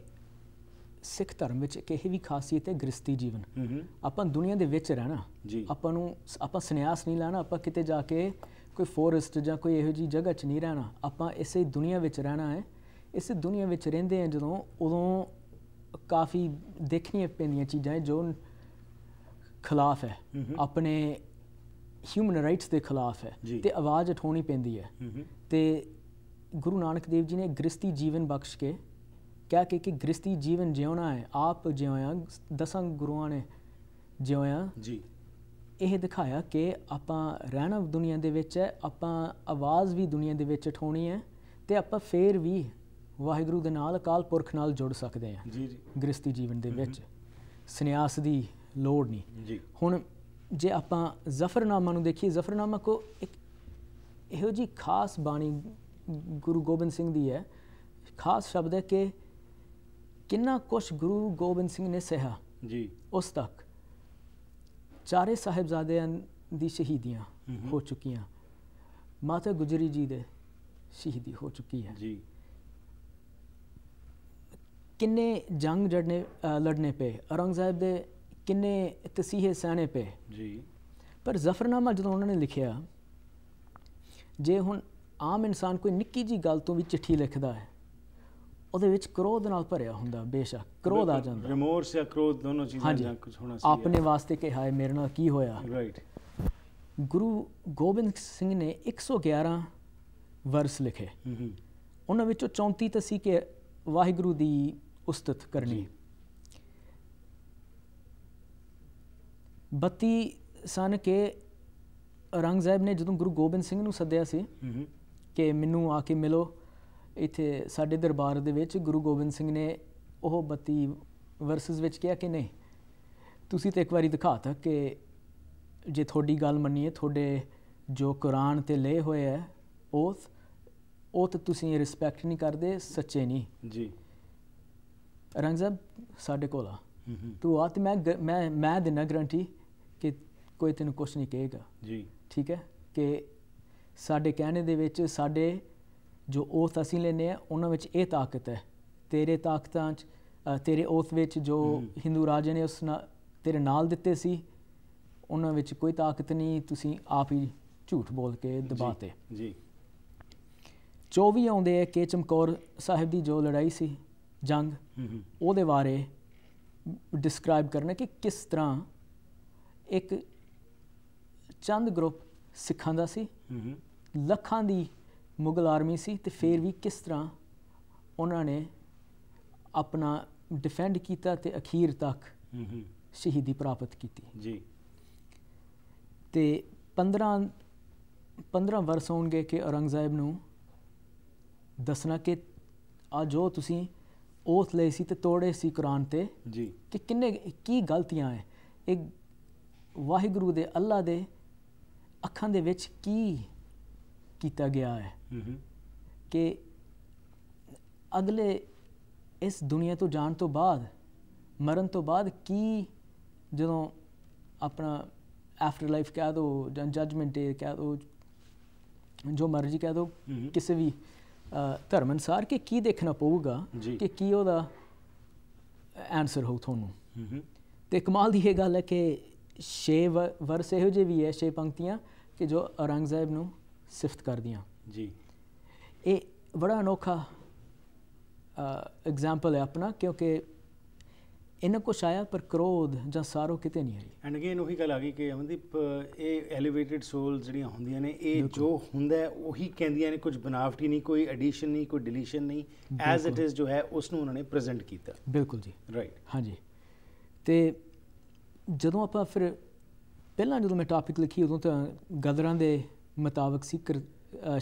S2: ਸਿੱਖ ਧਰਮ ਵਿੱਚ ਇੱਕ ਇਹ ਵੀ ਖਾਸੀਅਤ ਹੈ ਗ੍ਰਸਤੀ ਜੀਵਨ ਆਪਾਂ ਦੁਨੀਆ ਦੇ ਵਿੱਚ ਰਹਿਣਾ ਆਪਾਂ ਨੂੰ ਆਪਾਂ ਸੰਨਿਆਸ ਨਹੀਂ ਲੈਣਾ ਆਪਾਂ ਕਿਤੇ ਜਾ ਕੇ ਕੋਈ ਫੋਰੈਸਟ ਜਾਂ ਕੋਈ ਇਹੋ ਜੀ ਜਗ੍ਹਾ 'ਚ ਨਹੀਂ ਰਹਿਣਾ ਆਪਾਂ ਇਸੇ ਦੁਨੀਆ ਵਿੱਚ ਰਹਿਣਾ ਹੈ ਇਸੇ ਦੁਨੀਆ ਵਿੱਚ ਰਹਿੰਦੇ ਆ ਜਦੋਂ ਉਦੋਂ ਕਾਫੀ ਦੇਖਣੀਆਂ ਪੈਂਦੀਆਂ ਚੀਜ਼ਾਂ ਜੋ ਖਿਲਾਫ ਹੈ ਆਪਣੇ ਹਿਊਮਨ ਰਾਈਟਸ ਦੇ ਖਿਲਾਫ ਹੈ ਤੇ ਆਵਾਜ਼ ਉਠਾਉਣੀ ਪੈਂਦੀ ਹੈ ਤੇ ਗੁਰੂ ਨਾਨਕ ਦੇਵ ਜੀ ਨੇ ਗ੍ਰਸਤੀ ਜੀਵਨ ਬਖਸ਼ ਕੇ ਕਹਿ ਕੇ ਕਿ ਗ੍ਰਸਤੀ ਜੀਵਨ ਜਿਉਣਾ ਹੈ ਆਪ ਜਿਉਇਆ ਦਸਾਂ ਗੁਰੂਆਂ ਨੇ ਜਿਉਇਆ ਜੀ ਇਹ ਦਿਖਾਇਆ ਕਿ ਆਪਾਂ ਰਹਿਣਾ ਦੁਨੀਆ ਦੇ ਵਿੱਚ ਹੈ ਆਪਾਂ ਆਵਾਜ਼ ਵੀ ਦੁਨੀਆ ਦੇ ਵਿੱਚ ਠੋਣੀ ਹੈ ਤੇ ਆਪਾਂ ਫੇਰ ਵੀ ਵਾਹਿਗੁਰੂ ਦੇ ਨਾਲ ਅਕਾਲ ਪੁਰਖ ਨਾਲ ਜੁੜ ਸਕਦੇ ਹਾਂ ਜੀ ਜੀ ਗ੍ਰਸਤੀ ਜੀਵਨ ਦੇ ਵਿੱਚ ਸੰਨਿਆਸ ਦੀ ਲੋੜ ਨਹੀਂ ਜੀ ਹੁਣ ਜੇ ਆਪਾਂ ਜ਼ਫਰਨਾਮਾ ਨੂੰ ਦੇਖੀਏ ਜ਼ਫਰਨਾਮਾ ਕੋ ਇੱਕ ਇਹੋ ਜੀ ਖਾਸ ਬਾਣੀ ਗੁਰੂ ਗੋਬਿੰਦ ਸਿੰਘ ਦੀ ਹੈ ਖਾਸ ਸ਼ਬਦ ਹੈ ਕਿ ਕਿੰਨਾ ਕੁਛ ਗੁਰੂ ਗੋਬਿੰਦ ਸਿੰਘ ਨੇ ਸਹਾ ਜੀ ਉਸ ਤੱਕ ਚਾਰੇ ਸਾਹਿਬਜ਼ਾਦਿਆਂ ਦੀ ਸ਼ਹੀਦੀਆਂ ਹੋ ਚੁੱਕੀਆਂ ਮਾਤਾ ਗੁਜਰੀ ਜੀ ਦੇ ਸ਼ਹੀਦੀ ਹੋ ਚੁੱਕੀ ਹੈ ਜੀ ਕਿੰਨੇ ਜੰਗ ਜੜਨੇ ਲੜਨੇ ਪਏ ਔਰੰਗਜ਼ੇਬ ਦੇ ਕਿੰਨੇ ਤਸੀਹੇ ਸਹਣੇ ਪਏ ਜੀ ਪਰ ਜ਼ਫਰਨਾਮਾ ਜਦੋਂ ਉਹਨਾਂ ਨੇ ਲਿਖਿਆ ਜੇ ਹੁਣ ਆਮ ਇਨਸਾਨ ਕੋਈ ਨਿੱਕੀ ਜੀ ਗੱਲ ਤੋਂ ਵੀ ਚਿੱਠੀ ਲਿਖਦਾ ਹੈ ਉਹਦੇ ਵਿੱਚ ਕ੍ਰੋਧ ਨਾਲ ਭਰਿਆ ਹੁੰਦਾ ਬੇਸ਼ੱਕ ਕ੍ਰੋਧ ਆ ਜਾਂਦਾ
S1: ਰਿਮੋਰਸ ਜਾਂ ਕ੍ਰੋਧ ਦੋਨੋਂ ਚੀਜ਼ਾਂ ਜਾਂ ਕੁਝ ਹੋਣਾ ਸੀ ਆਪਣੇ
S2: ਵਾਸਤੇ ਕਿ ਹਾਏ ਮੇਰੇ ਨਾਲ ਕੀ ਹੋਇਆ ਰਾਈਟ ਗੁਰੂ ਗੋਬਿੰਦ ਸਿੰਘ ਨੇ 111 ਵਰਸ ਲਿਖੇ ਉਹਨਾਂ ਵਿੱਚੋਂ 34 ਤਾਂ ਸੀ ਕਿ ਵਾਹਿਗੁਰੂ ਦੀ ਉਸਤਤ ਕਰਨੀ 32 ਸਨ ਕਿ ਔਰੰਗਜ਼ੇਬ ਨੇ ਜਦੋਂ ਗੁਰੂ ਗੋਬਿੰਦ ਸਿੰਘ ਨੂੰ ਸੱਦਿਆ ਸੀ ਕਿ ਮੈਨੂੰ ਆ ਕੇ ਮਿਲੋ ਇੱਥੇ ਸਾਡੇ ਦਰਬਾਰ ਦੇ ਵਿੱਚ ਗੁਰੂ ਗੋਬਿੰਦ ਸਿੰਘ ਨੇ ਉਹ 32 ਵਰਸਸ ਵਿੱਚ ਕਿਹਾ ਕਿ ਨਹੀਂ ਤੁਸੀਂ ਤੇ ਇੱਕ ਵਾਰੀ ਦਿਖਾਤਾ ਕਿ ਜੇ ਤੁਹਾਡੀ ਗੱਲ ਮੰਨੀਏ ਤੁਹਾਡੇ ਜੋ ਕੁਰਾਨ ਤੇ ਲਏ ਹੋਏ ਹੈ ਓਥ ਉਹ ਤੇ ਤੁਸੀਂ ਰਿਸਪੈਕਟ ਨਹੀਂ ਕਰਦੇ ਸੱਚੇ ਨਹੀਂ ਜੀ ਰੰਗ ਸਾਹਿਬ ਸਾਡੇ ਕੋਲ ਆ ਤੂੰ ਆ ਤੇ ਮੈਂ ਮੈਂ ਮੈਂ ਦਿਨਾ ਗਰੰਟੀ ਕਿ ਕੋਈ ਤੈਨੂੰ ਕੁਝ ਨਹੀਂ ਕਹੇਗਾ ਜੀ ਠੀਕ ਹੈ ਕਿ ਸਾਡੇ ਕਹਿਣੇ ਦੇ ਵਿੱਚ ਸਾਡੇ ਜੋ ਓਥ ਅਸੀਂ ਲੈਨੇ ਆ ਉਹਨਾਂ ਵਿੱਚ ਇਹ ਤਾਕਤ ਹੈ ਤੇਰੇ ਤਾਕਤਾਂ 'ਚ ਤੇਰੇ ਓਥ ਵਿੱਚ ਜੋ ਹਿੰਦੂ ਰਾਜ ਨੇ ਉਸ ਨਾਲ ਤੇਰੇ ਨਾਲ ਦਿੱਤੇ ਸੀ ਉਹਨਾਂ ਵਿੱਚ ਕੋਈ ਤਾਕਤ ਨਹੀਂ ਤੁਸੀਂ ਆਪ ਹੀ ਝੂਠ ਬੋਲ ਕੇ ਦਬਾਤੇ ਜੀ 24 ਆਉਂਦੇ ਆ ਕੇ ਚਮਕੌਰ ਸਾਹਿਬ ਦੀ ਜੋ ਲੜਾਈ ਸੀ ਜੰਗ ਉਹਦੇ ਬਾਰੇ ਡਿਸਕ੍ਰਾਈਬ ਕਰਨਾ ਕਿ ਕਿਸ ਤਰ੍ਹਾਂ ਇੱਕ ਚੰਦ ਗਰੁੱਪ ਸਿੱਖਾਂ ਦਾ ਸੀ ਲੱਖਾਂ ਦੀ ਮੁਗਲ ਆਰਮੀ ਸੀ ਤੇ ਫਿਰ ਵੀ ਕਿਸ ਤਰ੍ਹਾਂ ਉਹਨਾਂ ਨੇ ਆਪਣਾ ਡਿਫੈਂਡ ਕੀਤਾ ਤੇ ਅਖੀਰ ਤੱਕ ਸ਼ਹੀਦੀ ਪ੍ਰਾਪਤ ਕੀਤੀ ਜੀ ਤੇ 15 15 ਵਰਸ ਹੋਣਗੇ ਕਿ ਔਰੰਗਜ਼ੇਬ ਨੂੰ ਦੱਸਣਾ ਕਿ ਆ ਜੋ ਤੁਸੀਂ ਉਸ ਲਈ ਸੀ ਤੇ ਤੋੜੇ ਸੀ ਕੁਰਾਨ ਤੇ ਜੀ ਕਿ ਕਿੰਨੇ ਕੀ ਗਲਤੀਆਂ ਐ ਇੱਕ ਵਾਹਿਗੁਰੂ ਦੇ ਅੱਲਾ ਦੇ ਅੱਖਾਂ ਦੇ ਵਿੱਚ ਕੀ ਕੀਤਾ ਗਿਆ ਹੈ ਕਿ ਅਗਲੇ ਇਸ ਦੁਨੀਆ ਤੋਂ ਜਾਣ ਤੋਂ ਬਾਅਦ ਮਰਨ ਤੋਂ ਬਾਅਦ ਕੀ ਜਦੋਂ ਆਪਣਾ ਆਫਟਰ ਲਾਈਫ ਕਹਿ ਦੋ ਜਾਂ ਜਜਮੈਂਟ ਡੇ ਕਹਿ ਦੋ ਜੋ ਮਰਜ਼ੀ ਕਹਿ ਦੋ ਕਿਸੇ ਵੀ ਧਰਮ ਅਨਸਾਰ ਕਿ ਕੀ ਦੇਖਣਾ ਪਊਗਾ ਕਿ ਕੀ ਉਹਦਾ ਆਨਸਰ ਹੋਊ ਤੁਹਾਨੂੰ ਤੇ ਕਮਾਲ ਦੀ ਇਹ ਗੱਲ ਹੈ ਕਿ 6 ਵਰਸ ਇਹੋ ਜਿਹੇ ਵੀ ਹੈ 6 ਪੰਕਤੀਆਂ ਕਿ ਜੋ ਔਰੰਗਜ਼ੇਬ ਨੂੰ ਸਿਫਤ ਕਰਦੀਆਂ ਜੀ ਇਹ ਬੜਾ ਅਨੋਖਾ ਐਗਜ਼ਾਮਪਲ ਹੈ ਆਪਣਾ ਕਿਉਂਕਿ ਇਹਨਾਂ ਕੋ ਸ਼ਾਇਆ ਪਰ ਕ੍ਰੋਧ ਜਾਂ ਸਾਰੋ ਕਿਤੇ ਨਹੀਂ ਆਈ
S1: ਐਂਡ ਅਗੇਨ ਉਹੀ ਗੱਲ ਆ ਗਈ ਕਿ ਅਮਨਦੀਪ ਇਹ ਐਲੀਵੇਟਿਡ ਸੋਲ ਜਿਹੜੀਆਂ ਹੁੰਦੀਆਂ ਨੇ ਇਹ ਜੋ ਹੁੰਦਾ ਹੈ ਉਹੀ ਕਹਿੰਦੀਆਂ ਨੇ ਕੁਝ ਬਨਾਵਟੀ ਨਹੀਂ ਕੋਈ ਐਡੀਸ਼ਨ ਨਹੀਂ ਕੋਈ ਡਿਲੀਸ਼ਨ ਨਹੀਂ ਐਜ਼ ਇਟ ਇਜ਼ ਜੋ ਹੈ ਉਸ ਨੂੰ ਉਹਨਾਂ ਨੇ ਪ੍ਰੈਜ਼ੈਂਟ ਕੀਤਾ ਬਿਲਕੁਲ ਜੀ ਰਾਈਟ
S2: ਹਾਂਜੀ ਤੇ ਜਦੋਂ ਆਪਾਂ ਫਿਰ ਪਹਿਲਾਂ ਜਦੋਂ ਮੈਂ ਟਾਪਿਕ ਲਿਖੀ ਉਦੋਂ ਤਾਂ ਗਦਰਾਂ ਦੇ ਮੁਤਾਬਕ ਸੀ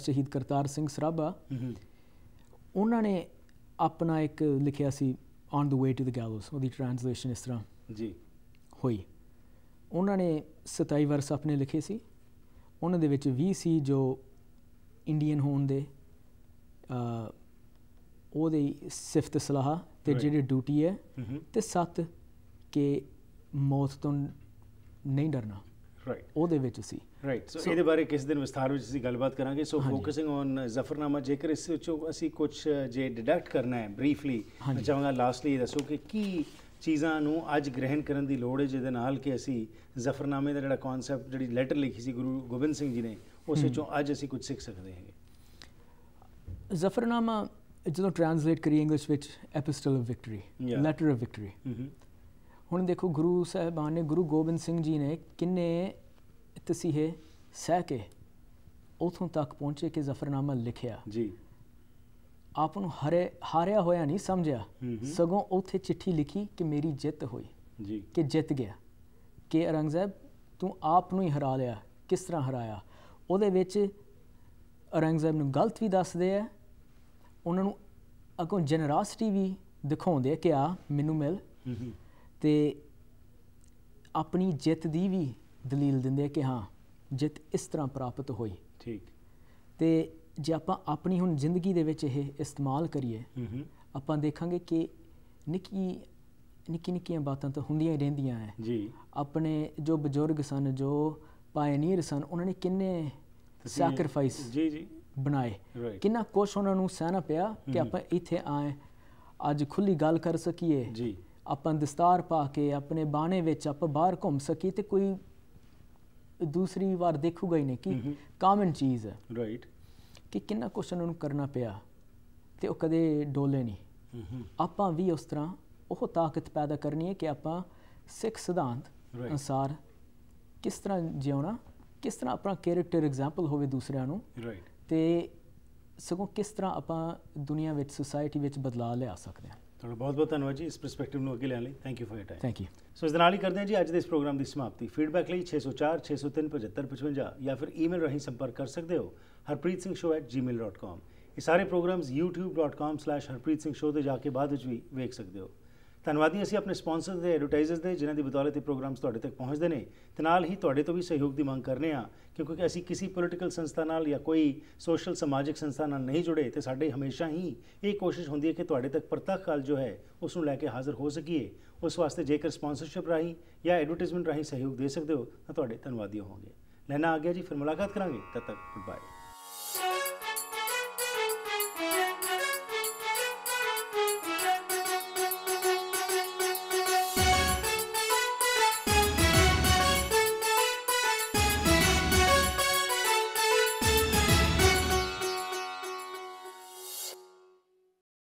S2: ਸ਼ਹੀਦ ਕਰਤਾਰ ਸਿੰਘ ਸਰਾਭਾ ਉਹਨਾਂ ਨੇ ਆਪਣਾ ਇੱਕ ਲਿਖਿਆ ਸੀ on the way to the ਗੈਲੋਸ ਉਹਦੀ ਟ੍ਰਾਂਸਲੇਸ਼ਨ ਇਸ ਤਰ੍ਹਾਂ ਜੀ ਹੋਈ ਉਹਨਾਂ ਨੇ 27 ਵਰਸ ਆਪਣੇ ਲਿਖੇ ਸੀ ਉਹਨਾਂ ਦੇ ਵਿੱਚ 20 ਸੀ ਜੋ ਇੰਡੀਅਨ ਹੋਣ ਦੇ ਅ ਉਹਦੇ ਸਿਫਤ ਸਲਾਹ ਤੇ ਜਿਹੜੀ ਡਿਊਟੀ ਹੈ ਤੇ 7 ਕਿ ਮੌਤ ਤੋਂ ਨਹੀਂ ਡਰਨਾ ਰਾਈਟ ਉਹਦੇ ਵਿੱਚ ਸੀ
S1: ਰਾਈਟ ਸੋ ਇਹਦੇ ਬਾਰੇ ਕਿਸ ਦਿਨ ਵਿਸਥਾਰ ਵਿੱਚ ਅਸੀਂ ਗੱਲਬਾਤ ਕਰਾਂਗੇ ਸੋ ਫੋਕਸਿੰਗ ਔਨ ਜ਼ਫਰਨਾਮਾ ਜੇਕਰ ਇਸ ਵਿੱਚੋਂ ਅਸੀਂ ਕੁਝ ਜੇ ਡਿਡਕਟ ਕਰਨਾ ਹੈ ਬਰੀਫਲੀ ਮੈਂ ਚਾਹਾਂਗਾ ਲਾਸਟਲੀ ਦੱਸੋ ਕਿ ਕੀ ਚੀਜ਼ਾਂ ਨੂੰ ਅੱਜ ਗ੍ਰਹਿਣ ਕਰਨ ਦੀ ਲੋੜ ਹੈ ਜਿਹਦੇ ਨਾਲ ਕਿ ਅਸੀਂ ਜ਼ਫਰਨਾਮੇ ਦਾ ਜਿਹੜਾ ਕਨਸੈਪਟ ਜਿਹੜੀ ਲੈਟਰ ਲਿਖੀ ਸੀ ਗੁਰੂ ਗੋਬਿੰਦ ਸਿੰਘ ਜੀ ਨੇ ਉਸ ਵਿੱਚੋਂ ਅੱਜ ਅਸੀਂ ਕੁਝ ਸਿੱਖ ਸਕਦੇ ਹਾਂ
S2: ਜ਼ਫਰਨਾਮਾ ਜਦੋਂ ਟ੍ਰਾਂਸਲੇਟ ਕਰੀ ਇੰਗਲਿਸ਼ ਵਿੱਚ epistle of victory letter of victory ਹੁਣ ਦੇਖੋ ਗੁਰੂ ਸਾਹਿਬਾਨ ਨੇ ਗੁਰੂ ਗੋਬਿੰਦ ਸਿੰਘ ਜੀ ਨੇ ਕਿੰਨੇ ਤਸੀਹੇ ਸਹਿ ਕੇ ਉਥੋਂ ਤੱਕ ਪਹੁੰਚੇ ਕਿ ਜ਼ਫਰਨਾਮਾ ਲਿਖਿਆ ਜੀ ਆਪ ਨੂੰ ਹਰੇ ਹਾਰਿਆ ਹੋਇਆ ਨਹੀਂ ਸਮਝਿਆ ਸਗੋਂ ਉਥੇ ਚਿੱਠੀ ਲਿਖੀ ਕਿ ਮੇਰੀ ਜਿੱਤ ਹੋਈ ਜੀ ਕਿ ਜਿੱਤ ਗਿਆ ਕਿ ਔਰੰਗਜ਼ੇਬ ਤੂੰ ਆਪ ਨੂੰ ਹੀ ਹਰਾ ਲਿਆ ਕਿਸ ਤਰ੍ਹਾਂ ਹਰਾਇਆ ਉਹਦੇ ਵਿੱਚ ਔਰੰਗਜ਼ੇਬ ਨੂੰ ਗਲਤ ਵੀ ਦੱਸਦੇ ਆ ਉਹਨਾਂ ਨੂੰ ਅਗੋਂ ਜਨਰੋਸਿਟੀ ਵੀ ਦਿਖਾਉਂਦੇ ਆ ਕਿ ਆ ਮੈਨੂੰ ਮਿਲ ਤੇ ਆਪਣੀ ਜਿੱਤ ਦੀ ਵੀ ਦਲੀਲ ਦਿੰਦੇ ਆ ਕਿ ਹਾਂ ਜਿੱਤ ਇਸ ਤਰ੍ਹਾਂ ਪ੍ਰਾਪਤ ਹੋਈ ਠੀਕ ਤੇ ਜੇ ਆਪਾਂ ਆਪਣੀ ਹੁਣ ਜ਼ਿੰਦਗੀ ਦੇ ਵਿੱਚ ਇਹ ਇਸਤੇਮਾਲ ਕਰੀਏ ਆਪਾਂ ਦੇਖਾਂਗੇ ਕਿ ਨਿੱਕੀ ਨਿੱਕੀ ਨਿੱਕੀਆਂ ਬਾਤਾਂ ਤਾਂ ਹੁੰਦੀਆਂ ਹੀ ਰਹਿੰਦੀਆਂ ਆ ਜੀ ਆਪਣੇ ਜੋ ਬਜ਼ੁਰਗ ਸਨ ਜੋ ਪਾਇਨੀਅਰ ਸਨ ਉਹਨਾਂ ਨੇ ਕਿੰਨੇ
S3: ਸੈਕਰੀਫਾਈਸ ਜੀ ਜੀ
S2: ਬਣਾਏ ਕਿੰਨਾ ਕੁਝ ਉਹਨਾਂ ਨੂੰ ਸਹਿਣਾ ਪਿਆ ਕਿ ਆਪਾਂ ਇੱਥੇ ਆਏ ਅੱਜ ਖੁੱਲੀ ਗੱਲ ਕਰ ਸਕੀਏ ਜੀ ਆਪਾਂ ਦਸਤਾਰ ਪਾ ਕੇ ਆਪਣੇ ਬਾਣੇ ਵਿੱਚ ਆਪਾਂ ਬਾਹਰ ਘੁੰਮ ਸਕੀਏ ਤੇ ਕੋਈ ਦੂਸਰੀ ਵਾਰ ਦੇਖੂਗਾ ਹੀ ਨਹੀਂ ਕਿ ਕਾਮਨ ਚੀਜ਼ ਹੈ ਰਾਈਟ ਕਿ ਕਿੰਨਾ ਕੁਐਸਚਨ ਉਹਨੂੰ ਕਰਨਾ ਪਿਆ ਤੇ ਉਹ ਕਦੇ ਡੋਲੇ
S3: ਨਹੀਂ
S2: ਆਪਾਂ ਵੀ ਉਸ ਤਰ੍ਹਾਂ ਉਹ ਤਾਕਤ ਪੈਦਾ ਕਰਨੀ ਹੈ ਕਿ ਆਪਾਂ ਸਿੱਖ ਸਿਧਾਂਤ ਅਨਸਾਰ ਕਿਸ ਤਰ੍ਹਾਂ ਜਿਉਣਾ ਕਿਸ ਤਰ੍ਹਾਂ ਆਪਣਾ ਕੈਰੈਕਟਰ ਐਗਜ਼ਾਮਪਲ ਹੋਵੇ ਦੂਸਰਿਆਂ ਨੂੰ ਰਾਈਟ ਤੇ ਸਗੋਂ ਕਿਸ ਤਰ੍ਹਾਂ ਆਪਾਂ ਦੁਨੀਆ ਵਿੱਚ ਸੋਸਾਇਟੀ ਵਿੱਚ ਬਦਲਾਅ ਲਿਆ ਸਕਦੇ ਹਾਂ
S1: ਤੁਹਾਡਾ ਬਹੁਤ-ਬਹੁਤ ਧੰਨਵਾਦ ਜੀ ਇਸ ਪਰਸਪੈਕਟਿਵ ਨੂੰ ਅੱਗੇ ਲੈਣ ਲਈ thank you for your time thank you so ਇਸ ਦੇ ਨਾਲ ਹੀ ਕਰਦੇ ਹਾਂ ਜੀ ਅੱਜ ਦੇ ਇਸ ਪ੍ਰੋਗਰਾਮ ਦੀ ਸਮਾਪਤੀ ਫੀਡਬੈਕ ਲਈ 604 603 7555 ਜਾਂ ਫਿਰ ਈਮੇਲ ਰਾਹੀਂ ਸੰਪਰਕ ਕਰ ਸਕਦੇ ਹੋ ਹਰਪ੍ਰੀਤ ਸਿੰਘ harpreetsingh@gmail.com ਇਹ ਸਾਰੇ ਪ੍ਰੋਗਰਾਮਸ youtube.com/harpreetsingh show ਤੇ ਜਾ ਕੇ ਬਾਅਦ ਵਿੱਚ ਵੀ ਵੇਖ ਸਕਦੇ ਹੋ ਧੰਨਵਾਦੀ ਅਸੀਂ ਆਪਣੇ ਸਪான்ਸਰਸ ਦੇ ਐਡਵਰਟਾਈਜ਼ਰਸ ਦੇ ਜਿਨ੍ਹਾਂ ਦੀ ਬਦੌਲਤ ਇਹ ਪ੍ਰੋਗਰਾਮਸ ਤੁਹਾਡੇ ਤੱਕ ਪਹੁੰਚਦੇ ਨੇ ਤੇ ਨਾਲ ਹੀ ਤੁਹਾਡੇ ਤੋਂ ਵੀ ਸਹਿਯੋਗ ਦੀ ਮੰਗ ਕਰਨੇ ਆ ਕਿਉਂਕਿ ਅਸੀਂ ਕਿਸੇ ਪੋਲੀਟੀਕਲ ਸੰਸਥਾ ਨਾਲ ਜਾਂ ਕੋਈ ਸੋਸ਼ਲ ਸਮਾਜਿਕ ਸੰਸਥਾ ਨਾਲ ਨਹੀਂ ਜੁੜੇ ਤੇ ਸਾਡੇ ਹਮੇਸ਼ਾ ਹੀ ਇਹ ਕੋਸ਼ਿਸ਼ ਹੁੰਦੀ ਹੈ ਕਿ ਤੁਹਾਡੇ ਤੱਕ ਪ੍ਰਤੱਖ ਹਾਲ ਜੋ ਹੈ ਉਸ ਨੂੰ ਲੈ ਕੇ ਹਾਜ਼ਰ ਹੋ ਸਕੀਏ ਉਸ ਵਾਸਤੇ ਜੇਕਰ ਸਪਾਂਸਰਸ਼ਿਪ ਰਾਹੀਂ ਜਾਂ ਐਡਵਰਟਾਈਜ਼ਮੈਂਟ ਰਾਹੀਂ ਸਹਿਯੋਗ ਦੇ ਸਕਦੇ ਹੋ ਤਾਂ ਤੁਹਾਡੇ ਧੰਨਵਾਦੀ ਹੋਵਾਂਗੇ ਲੈਣਾ ਆ ਗਿਆ ਜੀ ਫਿਰ ਮੁਲਾਕਾਤ ਕਰਾਂਗੇ ਤਦ ਤੱਕ ਗੁੱਡ ਬਾਏ